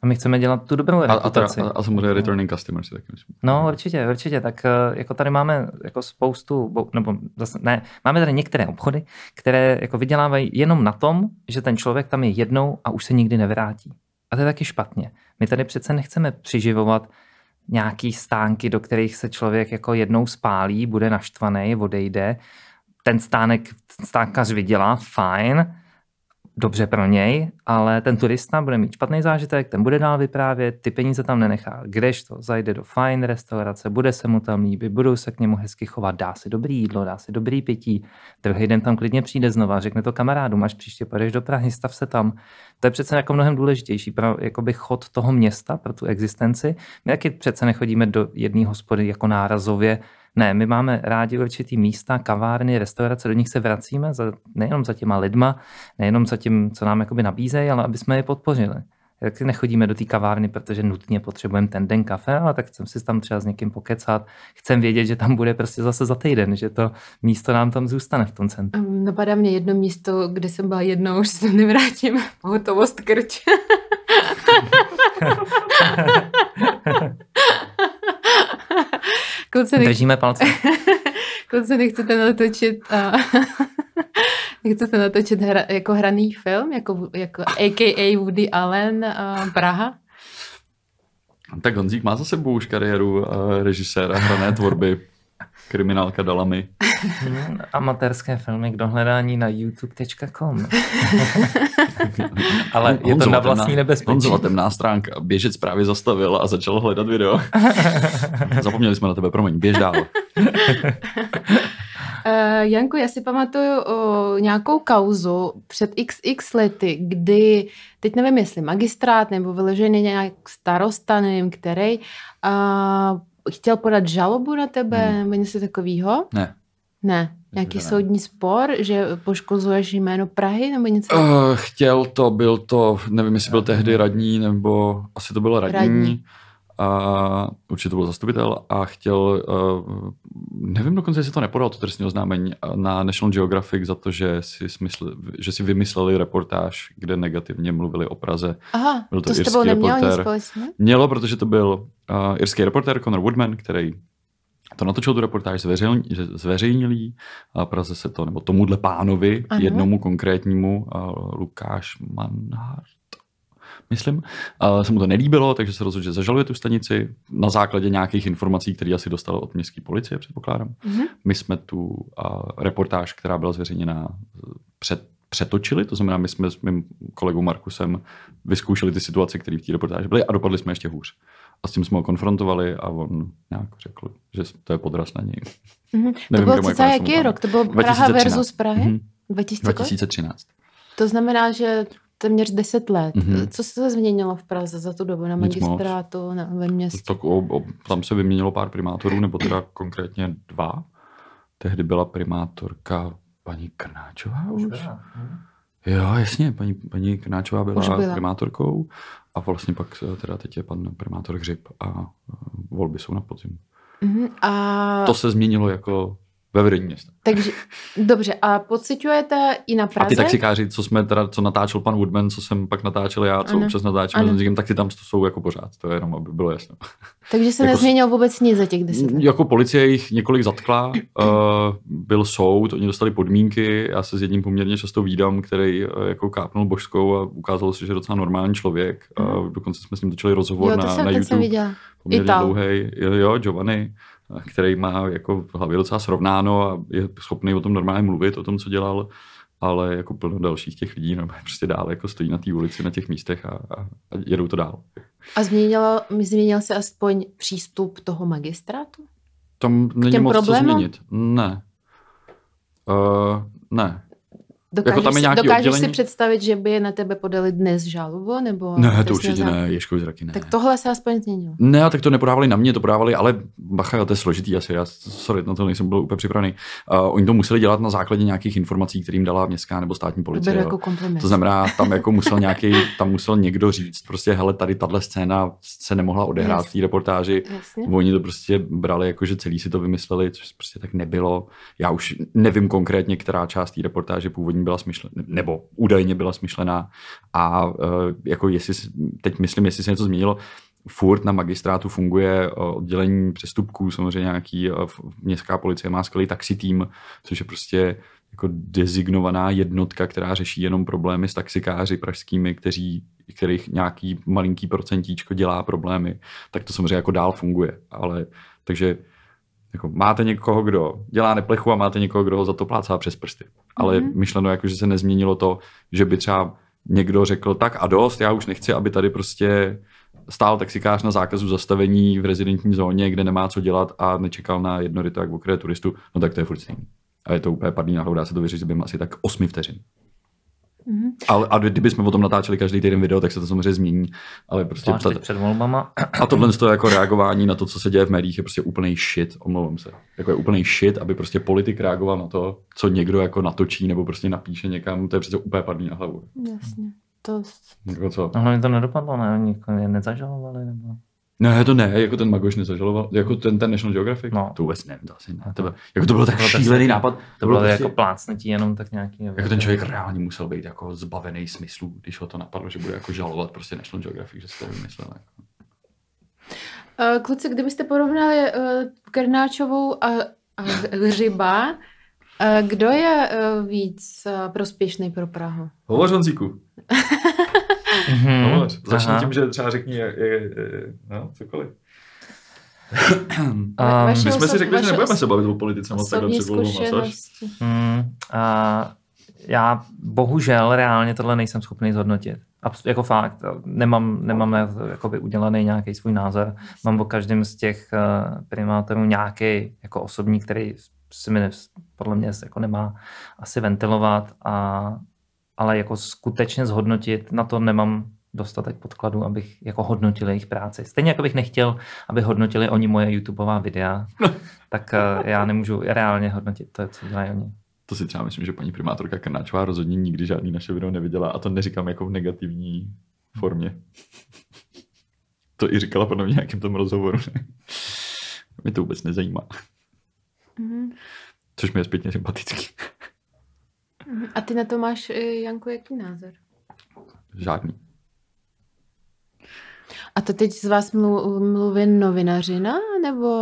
A my chceme dělat tu dobrou a, reputaci. A, teda, a, a samozřejmě returning customers si taky myslím. No určitě, určitě. Tak eh, jako tady máme jako spoustu, nebo zase ne, máme tady některé obchody, které jako vydělávají jenom na tom, že ten člověk tam je jednou a už se nikdy nevrátí. A to je taky špatně. My tady přece nechceme přiživovat nějaký stánky, do kterých se člověk jako jednou spálí, bude naštvaný, odejde, ten stánek stánkař vydělá, fajn, dobře pro něj, ale ten turista bude mít špatný zážitek, ten bude dál vyprávět, ty peníze tam nenechá. Když to zajde do fajn restaurace, bude se mu tam líbit, budou se k němu hezky chovat, dá si dobrý jídlo, dá si dobrý pití, druhý den tam klidně přijde znova, řekne to kamarádu, až příště pojedeš do Prahy, stav se tam. To je přece jako mnohem důležitější pro jakoby chod toho města, pro tu existenci. My taky přece nechodíme do jedné hospody jako nárazově, ne, my máme rádi určitý místa, kavárny, restaurace, do nich se vracíme za, nejenom za těma lidma, nejenom za tím, co nám jakoby nabízejí, ale aby jsme je podpořili. Tak nechodíme do té kavárny, protože nutně potřebujeme ten den kafe, ale tak chcem si tam třeba s někým pokecat. Chcem vědět, že tam bude prostě zase za týden, že to místo nám tam zůstane v tom centru. Napadá mě jedno místo, kde jsem byla jednou, už se tam nevrátím. Hotovost krč. Kluci, Držíme palce. Kluci, nechcete natočit... Uh, nechcete natočit hra, jako hraný film, jako, jako a.k.a. Woody Allen uh, Praha? Tak Honzík má za sebou už kariéru uh, režiséra hrané tvorby. Kriminálka dalami. Hmm, amatérské filmy k dohledání na youtube.com Ale je to na vlastní nebezpečí. On temná stránka. Běžec právě zastavil a začal hledat video. Zapomněli jsme na tebe, promiň, běž dál. Uh, Janku, já si pamatuju uh, nějakou kauzu před xx lety, kdy, teď nevím jestli magistrát nebo vyloženě nějak starosta, nevím který, uh, chtěl podat žalobu na tebe hmm. nebo něco takového? Ne. Ne. Nějaký ne. soudní spor, že poškozuješ jméno Prahy nebo něco? Uh, chtěl to, byl to, nevím, jestli byl tehdy radní, nebo asi to byl radní. radní. A určitě to byl zastupitel a chtěl, uh, nevím dokonce, jestli to nepodal to trestní oznámení eh, na National Geographic za to, že si, smysl, že si vymysleli reportáž, kde negativně mluvili o Praze. Aha, byl to, to s tebou nemělo nic společného? Mělo, protože to byl uh, irský reportér Conor Woodman, který to natočil tu reportáž, zveřejnil, zveřejnil a Praze se to, nebo tomuhle pánovi, ano. jednomu konkrétnímu, Lukáš Manhart, myslím, a se mu to nelíbilo, takže se rozhodl, že zažaluje tu stanici na základě nějakých informací, které asi dostal od městské policie, předpokládám. Ano. Mhm. My jsme tu reportáž, která byla zveřejněna eh, před přetočili, to znamená, my jsme s mým kolegou Markusem vyzkoušeli ty situace, které v té reportáži byly a dopadli jsme ještě hůř. A s tím jsme ho konfrontovali a on nějak řekl, že to je podraz na něj. Mm-hmm. Nevím, to byl cica jaký rok? To byl Praha 2013. versus Prahy? Mm-hmm. 2013. To znamená, že téměř 10 let. Mm-hmm. Co se změnilo v Praze za tu dobu na magistrátu, na, ve městě? Tak o, o, tam se vyměnilo pár primátorů, nebo teda konkrétně dva. Tehdy byla primátorka paní Krnáčová už? už hm? Jo, jasně, paní, paní Krnáčová byla, byla primátorkou a vlastně pak eh, teda teď je pan primátor Hřib a eh, volby jsou na podzim. Mm-hmm. A... To se změnilo jako ve vedení města. Takže, dobře, a pocitujete i na Praze? A ty taxikáři, co jsme teda, co natáčel pan Woodman, co jsem pak natáčel já, co ano. občas natáčíme s říkám, tak ty tam jsou jako pořád, to je jenom, aby bylo jasné. Takže se jako, nezměnil vůbec nic za těch deset Jako policie jich několik zatkla, uh, byl soud, oni dostali podmínky, já se s jedním poměrně často výdám, který uh, jako kápnul božskou a ukázalo se, že je docela normální člověk. Uh, dokonce jsme s ním točili rozhovor jo, to na, jsem, na YouTube. Jsem viděla. Poměrně dlouhý. Jo, jo, Giovanni který má jako v hlavě docela srovnáno a je schopný o tom normálně mluvit, o tom, co dělal, ale jako plno dalších těch lidí no, prostě dál jako stojí na té ulici, na těch místech a, a, a jedou to dál. A změnilo, změnil se aspoň přístup toho magistrátu? Tam není moc problémů? co změnit. Ne. Uh, ne. Dokážeš, jako tam je nějaký dokážeš oddělení? si představit, že by na tebe podali dnes žalobu? Nebo ne, to určitě ne, ješkou zraky ne. Tak tohle se aspoň změnilo. Ne, tak to nepodávali na mě, to podávali, ale bacha, to je složitý asi, já sorry, na to nejsem byl úplně připravený. Uh, oni to museli dělat na základě nějakých informací, kterým dala městská nebo státní policie. To, jako to znamená, tam jako musel nějaký, tam musel někdo říct, prostě hele, tady tahle scéna se nemohla odehrát v té reportáži. Jasně. Oni to prostě brali jako, že celý si to vymysleli, což prostě tak nebylo. Já už nevím konkrétně, která část té reportáže původní byla smyšlená, nebo údajně byla smyšlená a e, jako jestli, teď myslím, jestli se něco změnilo, furt na magistrátu funguje e, oddělení přestupků, samozřejmě nějaký e, městská policie má skvělý taxi tým, což je prostě jako dezignovaná jednotka, která řeší jenom problémy s taxikáři pražskými, kteří, kterých nějaký malinký procentíčko dělá problémy, tak to samozřejmě jako dál funguje. Ale takže jako máte někoho, kdo dělá neplechu a máte někoho, kdo ho za to plácá přes prsty. Ale mm-hmm. myšleno, jako, že se nezměnilo to, že by třeba někdo řekl tak a dost, já už nechci, aby tady prostě stál taxikář na zákazu zastavení v rezidentní zóně, kde nemá co dělat a nečekal na jedno ryto, jak turistu, no tak to je furt stejný. A je to úplně padný náhodou, dá se to vyřešit během asi tak 8 vteřin. Mm-hmm. Ale, a kdybychom jsme o tom natáčeli každý týden video, tak se to samozřejmě změní. Ale prostě Máš ptat... před volbama. A tohle to jako reagování na to, co se děje v médiích, je prostě úplný shit, omlouvám se. Jako je úplný shit, aby prostě politik reagoval na to, co někdo jako natočí nebo prostě napíše někam, to je přece úplně padný na hlavu. Jasně. To... Jako co? No, hlavně to nedopadlo, ne? Nikoho jako nezažalovali nebo... Ne, to ne, jako ten Magoš nezažaloval, jako ten, ten National Geographic, no. to vůbec nevím, to asi ne. To bylo, jako to bylo tak šílený šílený nápad. To, to bylo, bylo prostě, jako plácnutí jenom tak nějaký. Nevím. jako ten člověk reálně musel být jako zbavený smyslů, když ho to napadlo, že bude jako žalovat prostě National Geographic, že se to vymyslel. Jako. Eh, kluci, kdybyste porovnali uh, Krnáčovou a, a Hřiba, eh, kdo je uh, víc uh, prospěšný pro Prahu? Honzíku. Mm-hmm. No, začni Aha. tím, že třeba řekni je, je, je, no, cokoliv. um, my jsme osob, si řekli, že nebudeme os... se bavit o politice moc takhle před volbou, mm, a já bohužel reálně tohle nejsem schopný zhodnotit. Abs- jako fakt, nemám, nemám jakoby udělaný nějaký svůj názor. Mám o každém z těch eh, primátorů nějaký jako osobní, který si mi podle mě jako nemá asi ventilovat a ale jako skutečně zhodnotit, na to nemám dostatek podkladů, abych jako hodnotil jejich práci. Stejně jako bych nechtěl, aby hodnotili oni moje YouTubeová videa, no. tak eh, já nemůžu reálně hodnotit to, co dělají oni. To si třeba myslím, že paní primátorka Krnáčová rozhodně nikdy žádný naše video neviděla a to neříkám jako v negativní formě. To i říkala podle mě nějakým tom rozhovoru. Mě to vůbec nezajímá. Mm-hmm. Což mi je zpětně sympatický. A ty na to máš, e, Janku, jaký názor? Žádný. A to teď z vás mluví novinařina, nebo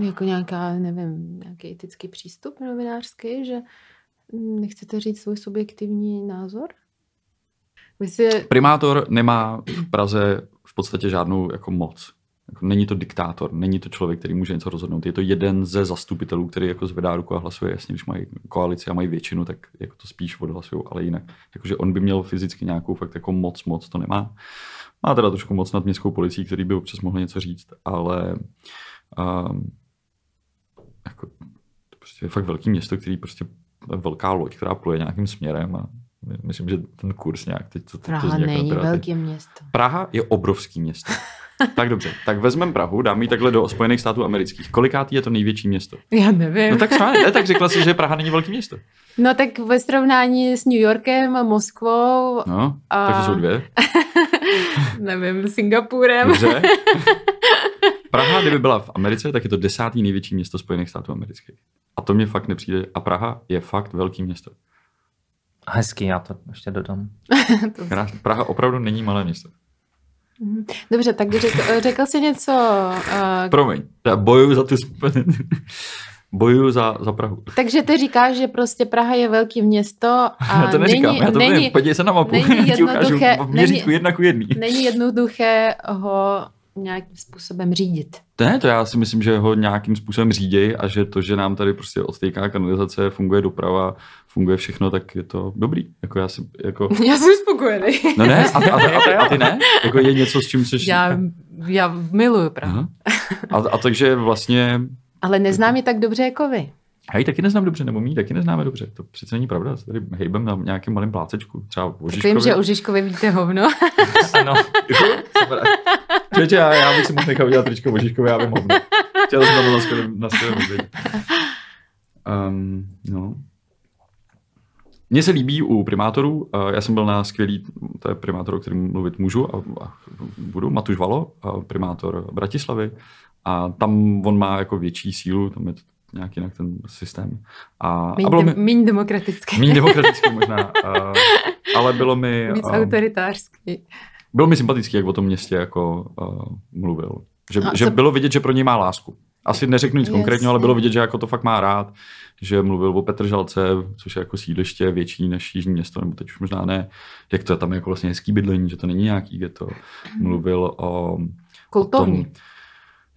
jako nějaká, nevím, nějaký etický přístup novinářský, že nechcete říct svůj subjektivní názor? si... Primátor nemá v Praze v podstatě žádnou jako moc. Jako není to diktátor, není to člověk, který může něco rozhodnout. Je to jeden ze zastupitelů, který jako zvedá ruku a hlasuje. Jasně, když mají koalici a mají většinu, tak jako to spíš odhlasují, ale jinak. Jakože on by měl fyzicky nějakou fakt jako moc, moc to nemá. Má teda trošku moc nad městskou policií, který by občas mohl něco říct, ale um, jako, to prostě je fakt velký město, který prostě velká loď, která pluje nějakým směrem a Myslím, že ten kurz nějak teď to, Praha to jako není jako velké město. Praha je obrovský město. tak dobře, tak vezmeme Prahu, dám ji takhle do Spojených států amerických. Kolikátý je to největší město? Já nevím. No tak ne, tak řekla si, že Praha není velký město. No tak ve srovnání s New Yorkem, Moskvou. No, a... takže jsou dvě. nevím, Singapurem. Dobře. Praha, kdyby byla v Americe, tak je to desátý největší město Spojených států amerických. A to mě fakt nepřijde. A Praha je fakt velký město. Hezký, já to ještě dodám. Praha opravdu není malé město. Mhm. Dobře, tak řekl, řekl jsi něco... Uh... Promiň, já bojuju za tu... bojuju za, za Prahu. Takže ty říkáš, že prostě Praha je velký město a já to neříkám, není, já to není, podívej se na mapu, není jednoduché, ukážu, není, jedna ku jedný. Není jednoduché ho nějakým způsobem řídit. Ne, to já si myslím, že ho nějakým způsobem řídí a že to, že nám tady prostě odtýká kanalizace, funguje doprava, funguje všechno, tak je to dobrý. Jako já, si, jako... já jsem spokojený. No ne, a ty, a, ty, a, ty, a ty ne? Jako je něco, s čím se Já, já miluju právě. A, a takže vlastně... Ale neznám je tak dobře jako vy. Já ji taky neznám dobře, nebo my ji taky neznáme dobře. To přece není pravda. Se tady hejbem na nějakém malém plácečku. Třeba o Žižkovi. Vím, že o Žižkovi víte hovno. ano. Super. Čeče, já, já bych si mohl nechal udělat tričko o Žižkovi, já vím hovno. Chtěl jsem na skvělé, na skvělé um, ehm, no. Mně se líbí u primátorů, já jsem byl na skvělý, to je primátor, o kterém mluvit můžu a, a budu, Matuš Valo, primátor Bratislavy, a tam on má jako větší sílu, tam je to nějak jinak ten systém. A, míň, a bylo de- mi, míň demokratický. Míň demokratický možná, uh, ale bylo mi... Víc uh, autoritářský. Bylo mi sympatický, jak o tom městě jako uh, mluvil. Že, no, že co... bylo vidět, že pro něj má lásku. Asi neřeknu nic konkrétního, ale bylo vidět, že jako to fakt má rád, že mluvil o Petržalce, což je jako sídliště větší než jižní město, nebo teď už možná ne, jak to je tam jako vlastně hezký bydlení, že to není nějaký to mhm. Mluvil o... O tom,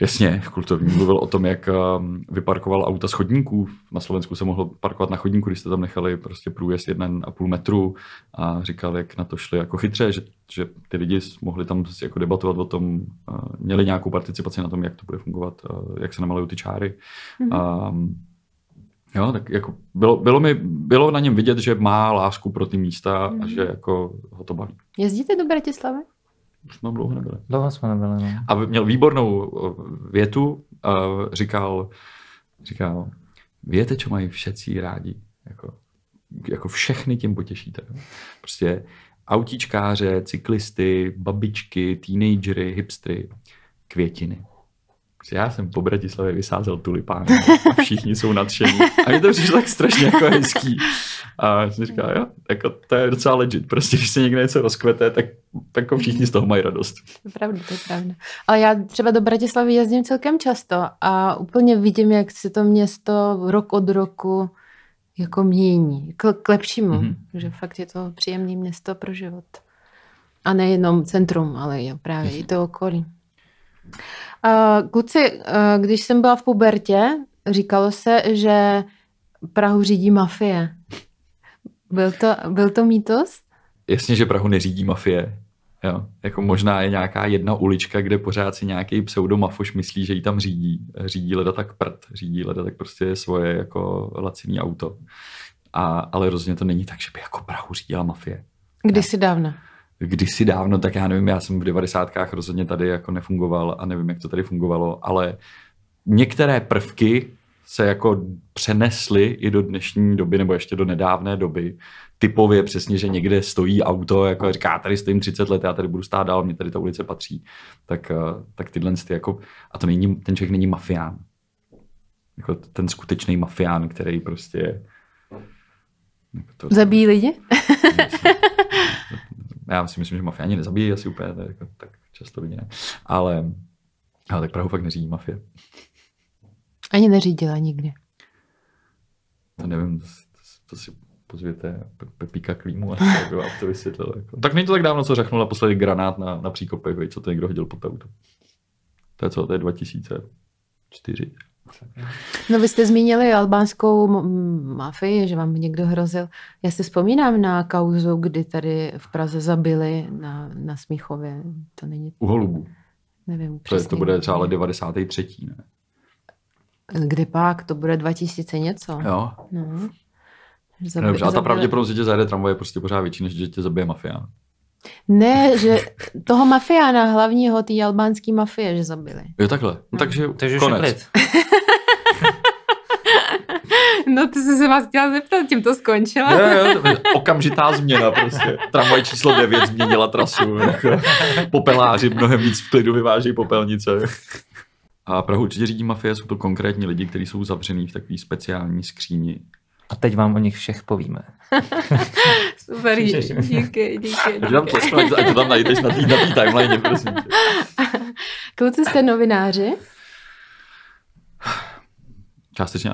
Jasně, kultovní. Mluvil o tom, jak um, vyparkoval auta z chodníků. Na Slovensku se mohlo parkovat na chodníku, když jste tam nechali prostě průjezd 1,5 metru a říkal, jak na to šli jako chytře, že, že ty lidi mohli tam jako debatovat o tom, uh, měli nějakou participaci na tom, jak to bude fungovat, uh, jak se namalují ty čáry. Mm-hmm. Um, Jo, tak jako bylo, bylo, mi, bylo na něm vidět, že má lásku pro ty místa mm. a mhm. že jako ho to baví. Jezdíte do Bratislavy? už tam dlouho nebyli. Dlouho jsme nebyli, no. A měl výbornou eh, větu, eh, říkal, říkal, víte, co mají všetci rádi, jako, jako všechny tím potěšíte. Prostě autíčkáře, cyklisty, babičky, teenagery, hipstry, květiny. Prostě já jsem po Bratislavě vysázel tulipány a všichni jsou nadšení. A je to přišlo tak strašně jako hezký. A jsem říkal, jo, jako to je docela legit. Prostě když se někde něco rozkvete, tak jako všichni z toho mají radost. To je pravda, to je pravda. Ale já třeba do Bratislavy jezdím celkem často a úplně vidím, jak se to město rok od roku jako mění, k, k lepšímu. Mm-hmm. Že fakt je to příjemné město pro život. A nejenom centrum, ale jo, právě Jasně. i to okolí kluci, eh, když jsem byla v pubertě, říkalo se, že Prahu řídí mafie. Byl to, byl to mýtos? Jasně, že Prahu neřídí mafie. Jo. Jako možná je nějaká jedna ulička, kde pořád si nějaký pseudomafoš myslí, že ji tam řídí. Řídí leda tak prd, řídí leda tak prostě svoje jako laciný auto. A, ale rozhodně to není tak, že by jako Prahu řídila mafie. Kdysi dávno kdysi dávno, tak já nevím, já jsem v devadesátkách rozhodně tady jako nefungoval a nevím, jak to tady fungovalo, ale některé prvky se jako přenesly i do dnešní doby, nebo ještě do nedávné doby. Typově přesně, že někde stojí auto, jako říká, tady stojím 30 let, já tady budu stát dál, mě tady ta ulice patří. Tak, eh, tak tyhle ty jako, a to není, ten člověk není mafián. Jako ten skutečný mafián, který prostě... Jako to, Zabíjí lidi? já si myslím, že mafie ani nezabíjí asi úplně, tak, jako, tak často lidi ne. Ale, ale tak Prahu fakt neřídí mafie. Ani neřídila nikdy. To nevím, to, to, to si pozvěte Pepíka Klímu, a to vám to vysvětlil. Jako. Tak není to tak dávno, co řechnula poslední granát na, na příkopech, co to někdo hodil po pevnu. To je co, to je 2004. No vy jste zmínili albánskou mafii, že vám někdo hrozil. Já si vzpomínám na kauzu, kdy tady v Praze zabili na, na Smíchově. To není... U Holubu. Nevím přesně. To, je, to bude třeba 93. ne? Kdy pak? To bude 2000 něco. Jo. No. Zabi- Dobře, a ta pravděpodobnost, že tě zajede tramvaj, je prostě pořád větší, než že tě zabije mafián. Ne, že toho mafiána hlavního, té albánské mafie, že zabili. Jo, takhle. No, takže, takže konec. Už No, to jsem se vás chtěla zeptat, tím to skončila. Jo, jo, okamžitá změna prostě. Tramvaj číslo 9 změnila trasu. Jako. Popeláři mnohem víc v klidu vyváží popelnice. A Prahu určitě řídí mafie, jsou to konkrétní lidi, kteří jsou zavřený v takové speciální skříni a teď vám o nich všech povíme. Super, díky, díky, díky. Dám ať, to tam najdeš na té timeline, prosím Kluci jste novináři? Částečně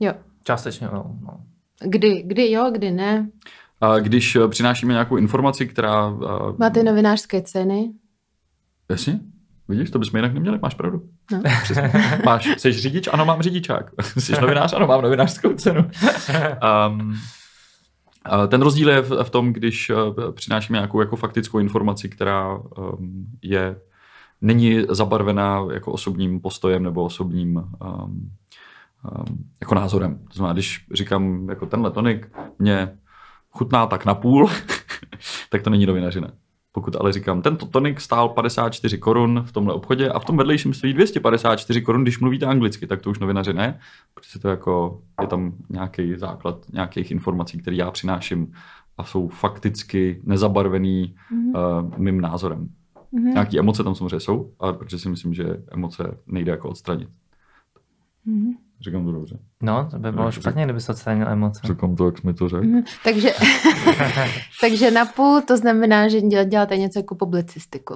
Jo. Částečně jo. No, no. Kdy, kdy jo, kdy ne? A když eh, přinášíme nějakou informaci, která... Eh, Máte novinářské ceny? Jasně. Vidíš, to bychom jinak neměli, máš pravdu. No. máš, jsi řidič, ano, mám řidičák. Jsi novinář, ano, mám novinářskou cenu. Um, ten rozdíl je v tom, když eh, přinášíme nějakou jako faktickou informaci, která ehm, je, není zabarvená jako osobním postojem nebo osobním um, um, jako názorem. To znamená, když říkám, jako tenhle tonik mě chutná tak na půl, tak to není novinařina. Pokud ale říkám, tento tonik stál 54 korun v tomhle obchodě a v tom vedlejším stojí 254 korun, když mluvíte anglicky, tak to už novinaři ne, protože to jako, je tam nějaký základ nějakých informací, které já přináším a jsou fakticky nezabarvený mm-hmm. uh, mým názorem. Mm-hmm. Nějaké emoce tam samozřejmě jsou, ale protože si myslím, že emoce nejde jako odstranit. Mm-hmm. Říkám to dobře. No, to by bylo špatně, kdyby se ocenil emoce. Říkám to, jak mi to řekl. Mm, takže, takže na půl to znamená, že děláte něco jako publicistiku.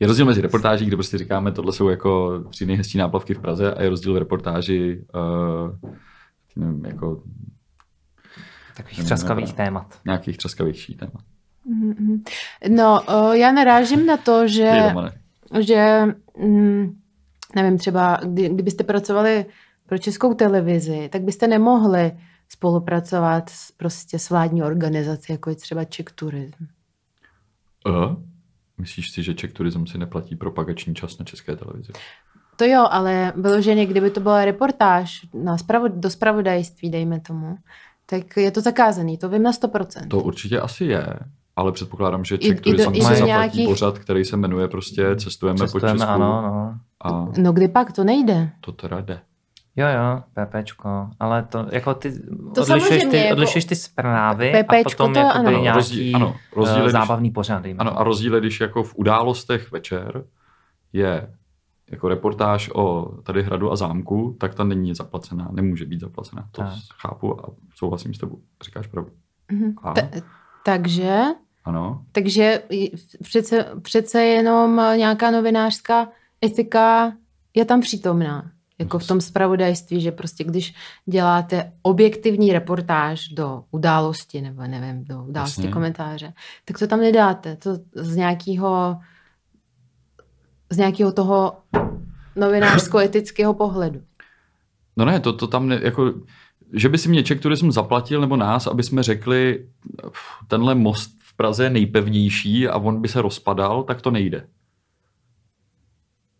Je rozdíl mezi reportáží, kde prostě říkáme, tohle jsou jako tři nejhezčí náplavky v Praze a je rozdíl v reportáži uh, nevím, jako... Takových nevím, třaskavých nevím, eh, témat. Nějakých třaskavější témat. Mm-hmm. No, uh, já narážím na to, že... Že... Mm, nevím, třeba kdy, kdybyste pracovali pro českou televizi, tak byste nemohli spolupracovat s, prostě s vládní organizací, jako je třeba Czech Tourism. A? myslíš si, že Czech Tourism si neplatí propagační čas na české televizi? To jo, ale bylo, že někdy by to byla reportáž na spravo, do spravodajství, dejme tomu, tak je to zakázaný, to vím na 100%. To určitě asi je, ale předpokládám, že Czech Tourism si zaplatí pořad, který se jmenuje prostě Cestujeme, Cestujeme po Česku. Ano, no. A no kdy pak, to nejde. To teda jde. Jo, jo, PPčko, ale to jako ty to odlišuješ, ty, jako odlišuješ ty zprávy PPčko a potom to, ano. nějaký rozdíl, ano, eh, rozdíl, uh, zábavný pořád. Ano, a rozdíl když jako v událostech večer je jako reportáž o tady hradu a zámku, tak ta není zaplacená, nemůže být zaplacená. To tak. chápu a souhlasím s tebou, říkáš pravdu. Mhm. A? T- takže? Ano. Takže přece, přece jenom nějaká novinářská etika je tam přítomná. Jako v tom spravodajství, že prostě když děláte objektivní reportáž do události, nebo nevím, do události Jasně. komentáře, tak to tam nedáte. To z nějakého z nějakého toho novinářsko-etického pohledu. No ne, to, to tam ne, jako, že by si mě Czech Turism zaplatil nebo nás, aby jsme řekli, tenhle most v Praze je nejpevnější a on by se rozpadal, tak to nejde.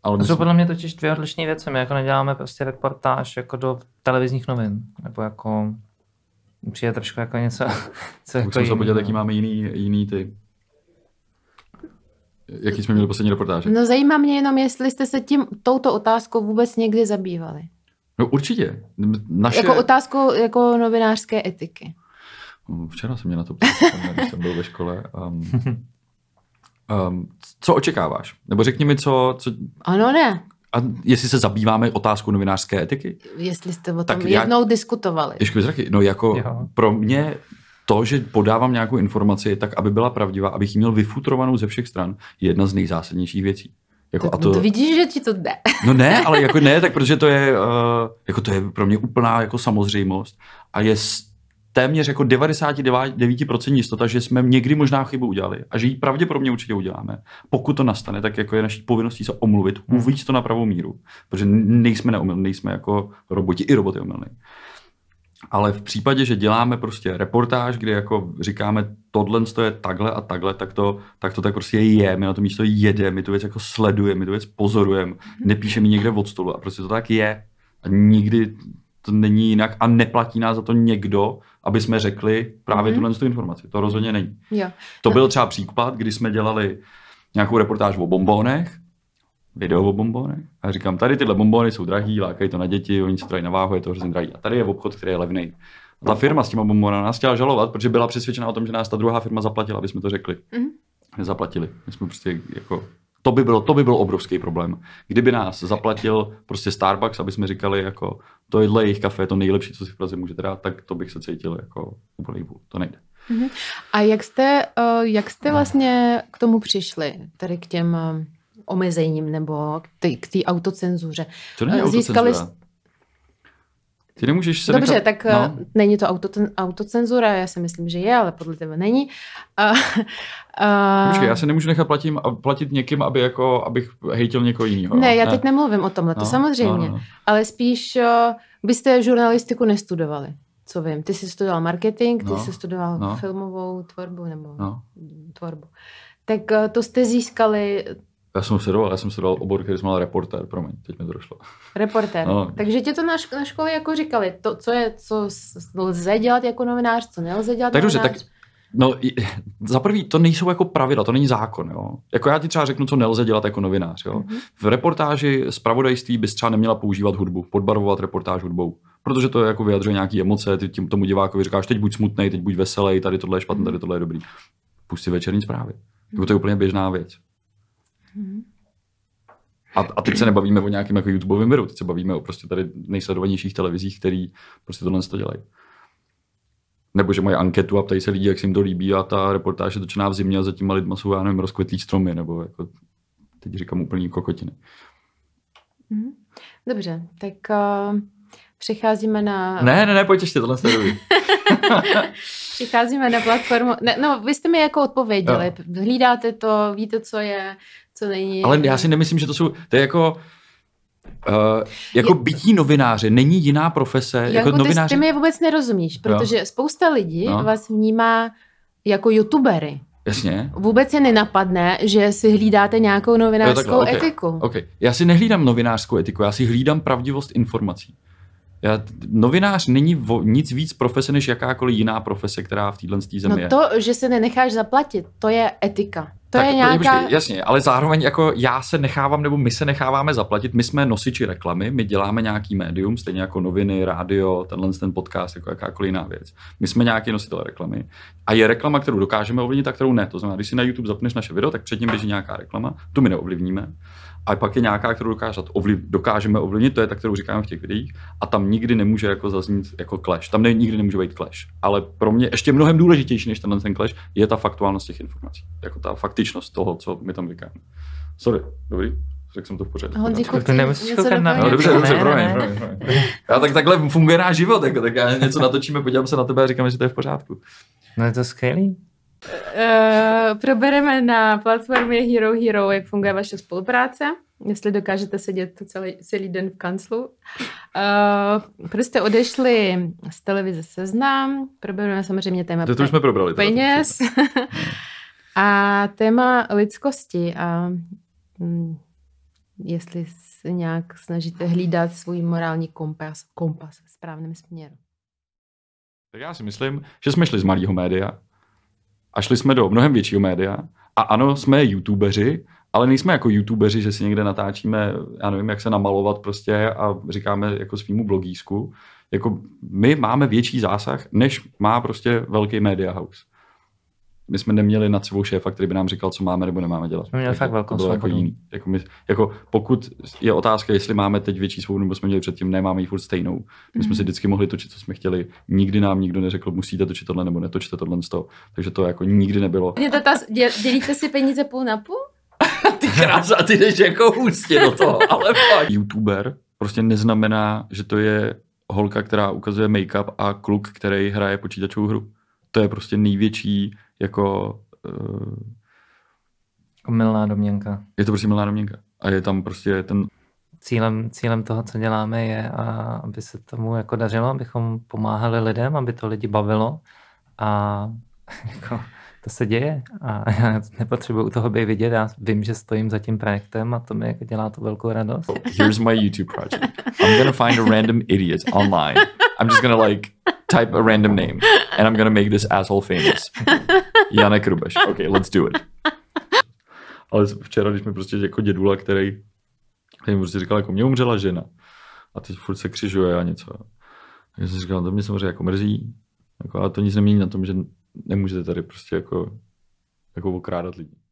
Ale to jsou podle mě totiž dvě odlišné věci. My jako neděláme prostě reportáž jako do televizních novin, nebo jako přijde trošku jako něco, co jako jiný, se podívat, jaký máme jiný, jiný ty Jaký jsme měli poslední reportáž. No zajímá mě jenom, jestli jste se tím, touto otázkou vůbec někdy zabývali. No určitě. Naše... Jako otázkou jako novinářské etiky. Včera jsem mě na to ptal, když jsem byl ve škole. Um, Um, co očekáváš? Nebo řekni mi, co... co... Ano, ne. A jestli se zabýváme otázkou novinářské etiky? Jestli jste o tom tak jednou já... diskutovali. Ještě zraky. No jako jo. pro mě to, že podávám nějakou informaci tak, aby byla pravdivá, abych ji měl vyfutrovanou ze všech stran, je jedna z nejzásadnějších věcí. Jako, a to, to no, vidíš, že ti to jde. No ne, ale jako ne, tak protože to je, uh, jako to je pro mě úplná jako samozřejmost a je téměř jako 99% jistota, že jsme někdy možná chybu udělali a že ji pravděpodobně určitě uděláme. Pokud to nastane, tak jako je naší povinností se omluvit, hmm. uvíc to na pravou míru, protože nejsme neomylní, nejsme jako roboti, i roboty omylní. Ale v případě, že děláme prostě reportáž, kde jako říkáme, tohle je takhle a takhle, tak to, tak to tak prostě je, my na to místo jede, my tu věc jako sledujeme, my tu věc pozorujeme, hmm. nepíšeme někde od stolu a prostě to tak je. A nikdy to není jinak a neplatí nás za to někdo, aby jsme řekli právě mm-hmm. tuhle tu informaci. To rozhodně není. Jo. To byl třeba příklad, kdy jsme dělali nějakou reportáž o bombónech, video o bombónech a říkám, tady tyhle bombóny jsou drahý, lákají to na děti, oni se trají na váhu, je to hrozně drahý. A tady je obchod, který je levný. A ta mhm. firma s těma bombónami nás chtěla žalovat, protože byla přesvědčena o tom, že nás ta druhá firma zaplatila, aby jsme to řekli. Mm-hmm. Nezaplatili. My jsme prostě jako to by, bylo, to by byl obrovský problém. Kdyby nás zaplatil prostě Starbucks, aby jsme říkali, jako to je jejich kafe, je to nejlepší, co si v Praze můžete dát, tak to bych se cítil jako úplný To nejde. Mhm. A jak jste, eh, jak jste vlastně k tomu přišli, tady k těm eh, omezením nebo k té autocenzuře? Co není eh, Získali, ty nemůžeš se Dobře, nechat... tak no. Eh, není to auto, autocenzura, já si myslím, že je, ale podle tebe není. Uh, uh, Počkej, já se nemůžu nechat platit, platit někým, aby jako, abych hejtil někoho jiného. Ne, já ne. teď nemluvím o tomhle, to no, no samozřejmě. No, no. Ale spíš eh, byste žurnalistiku nestudovali, co vím. Ty jsi studoval marketing, ty no, jsi studoval no. filmovou tvorbu nebo no. tvorbu. Tak eh, to jste získali já jsem sledoval, já jsem sledoval obor, který jsem měl reportér, promiň, teď mi to došlo. Reportér. No. Takže tě to na, ško- na škole jako říkali, to, co je, co lze dělat jako novinář, co nelze dělat Tak dobře, tak No, za prvý, to nejsou jako pravidla, to není zákon. Jo? Jako já ti třeba řeknu, co nelze dělat jako novinář. Jo? Mm-hmm. V reportáži zpravodajství bys třeba neměla používat hudbu, podbarvovat reportáž hudbou, protože to je jako vyjadřuje nějaké emoce, ty tím tomu divákovi říkáš, teď buď smutnej, teď buď veselý, tady tohle je špatné, tady tohle je dobrý. Pusti večerní zprávy. Mm-hmm. To je úplně běžná věc. A, a teď se nebavíme o nějakém jako YouTubeovém viru, teď se bavíme o prostě tady nejsledovanějších televizích, který prostě tohle to dělají. Nebo že mají anketu a ptají se lidi, jak se jim to líbí a ta reportáž je točená v zimě a za těma lidma jsou, já nevím, rozkvětlí stromy, nebo jako teď říkám úplný kokotiny. Mhm. Dobře, tak uh, eh, přecházíme na... Ne, ne, ne, pojď ještě, tohle se Přicházíme na platformu. Ne, no, vy jste mi jako odpověděli. Hlídáte to, víte, co je co není. Ale já si nemyslím, že to jsou, to je jako, Uh, jako je, bytí novináře není jiná profese. Jako, jako ty novináři... ty mi vůbec nerozumíš, protože no. spousta lidí no. vás vnímá jako youtubery. Jasně. Vůbec je nenapadne, že si hlídáte nějakou novinářskou no, takhle, okay, etiku. Okay. Já si nehlídám novinářskou etiku, já si hlídám pravdivost informací. Novinář není vo, nic víc profese než jakákoliv jiná profese, která v téhle zemi no je. to, že se nenecháš zaplatit, to je etika. To tak, je nějaká... Počkej, jasně, ale zároveň jako já se nechávám, nebo my se necháváme zaplatit, my jsme nosiči reklamy, my děláme nějaký médium, stejně jako noviny, rádio, tenhle ten podcast, jako jakákoliv jiná věc. My jsme nějaký nositel reklamy. A je reklama, kterou dokážeme ovlivnit a kterou ne. To znamená, když si na YouTube zapneš naše video, tak předtím běží nějaká reklama, tu my neovlivníme a pak je nějaká, kterou dokážat, ovliv, dokážeme ovlivnit, to je ta, kterou říkáme v těch videích, a tam nikdy nemůže jako zaznít jako clash. Tam ne, nikdy nemůže být clash. Ale pro mě ještě mnohem důležitější než tenhle ten clash je ta faktuálnost těch informací. Jako ta faktičnost toho, co my tam říkáme. Sorry, dobrý? Tak jsem to v pořádku. Honzi, tak nemusíš koukat na no, dobře, dobře, promiň, Já tak takhle funguje náš život, jako, tak já něco natočíme, podívám se na tebe a říkáme, že to je v pořádku. No je to skvělý. Eh, probereme na platformě Hero Hero, jak funguje vaše spolupráce, jestli dokážete sedět celý, celý den v kanclu. Uh, eh, proč jste odešli z televize Seznam, probereme samozřejmě téma to, to už jsme probrali, peněz a téma lidskosti a hm, jestli se nějak snažíte hlídat svůj morální kompas, kompas v správném směru. Tak já si myslím, že jsme šli z malého média, a šli jsme do mnohem většího média. A ano, jsme youtubeři, ale nejsme jako youtubeři, že si někde natáčíme, já nevím, jak se namalovat prostě a říkáme jako svýmu blogísku. Jako my máme větší zásah, než má prostě velký media house my jsme neměli nad sebou šéfa, který by nám říkal, co máme nebo nemáme dělat. Jsme měli jako, fakt velkou jako svobodu. jako, jiný. Jako, my, jako pokud je otázka, jestli máme teď větší svobodu, nebo jsme měli předtím, nemáme ji furt stejnou. My jsme si mhm. vždycky mohli točit, co jsme chtěli. Nikdy nám nikdo neřekl, musíte točit tohle nebo netočte tohle. toho. Takže to jako nikdy nebylo. Mě tata, děl, dělíte si peníze půl na půl? ty krása, ty jdeš jako hustě do toho, ale fakt. YouTuber prostě neznamená, že to je holka, která ukazuje make-up a kluk, který hraje počítačovou hru. To je prostě největší jako... Uh, milná domněnka. Je to prostě milná domněnka. A je tam prostě ten... Cílem, cílem toho, co děláme, je, a aby se tomu jako dařilo, abychom pomáhali lidem, aby to lidi bavilo. A jako, to se děje a já nepotřebuji u toho být vidět, já vím, že stojím za tím projektem a to mi jako dělá to velkou radost. Oh, here's my YouTube project. I'm gonna find a random idiot online. I'm just gonna like type a random name, and I'm gonna make this asshole famous. Janek Rubeš. Okay, let's do it. Ale včera, když mi prostě jako dědula, který mi prostě říkal, jako mě umřela žena. A teď furt se křižuje a něco. Já jsem říkal, no, to mě samozřejmě jako mrzí, jako, ale to nic nemění na tom, že nemůžete tady prostě jako, jako okrádat lidi.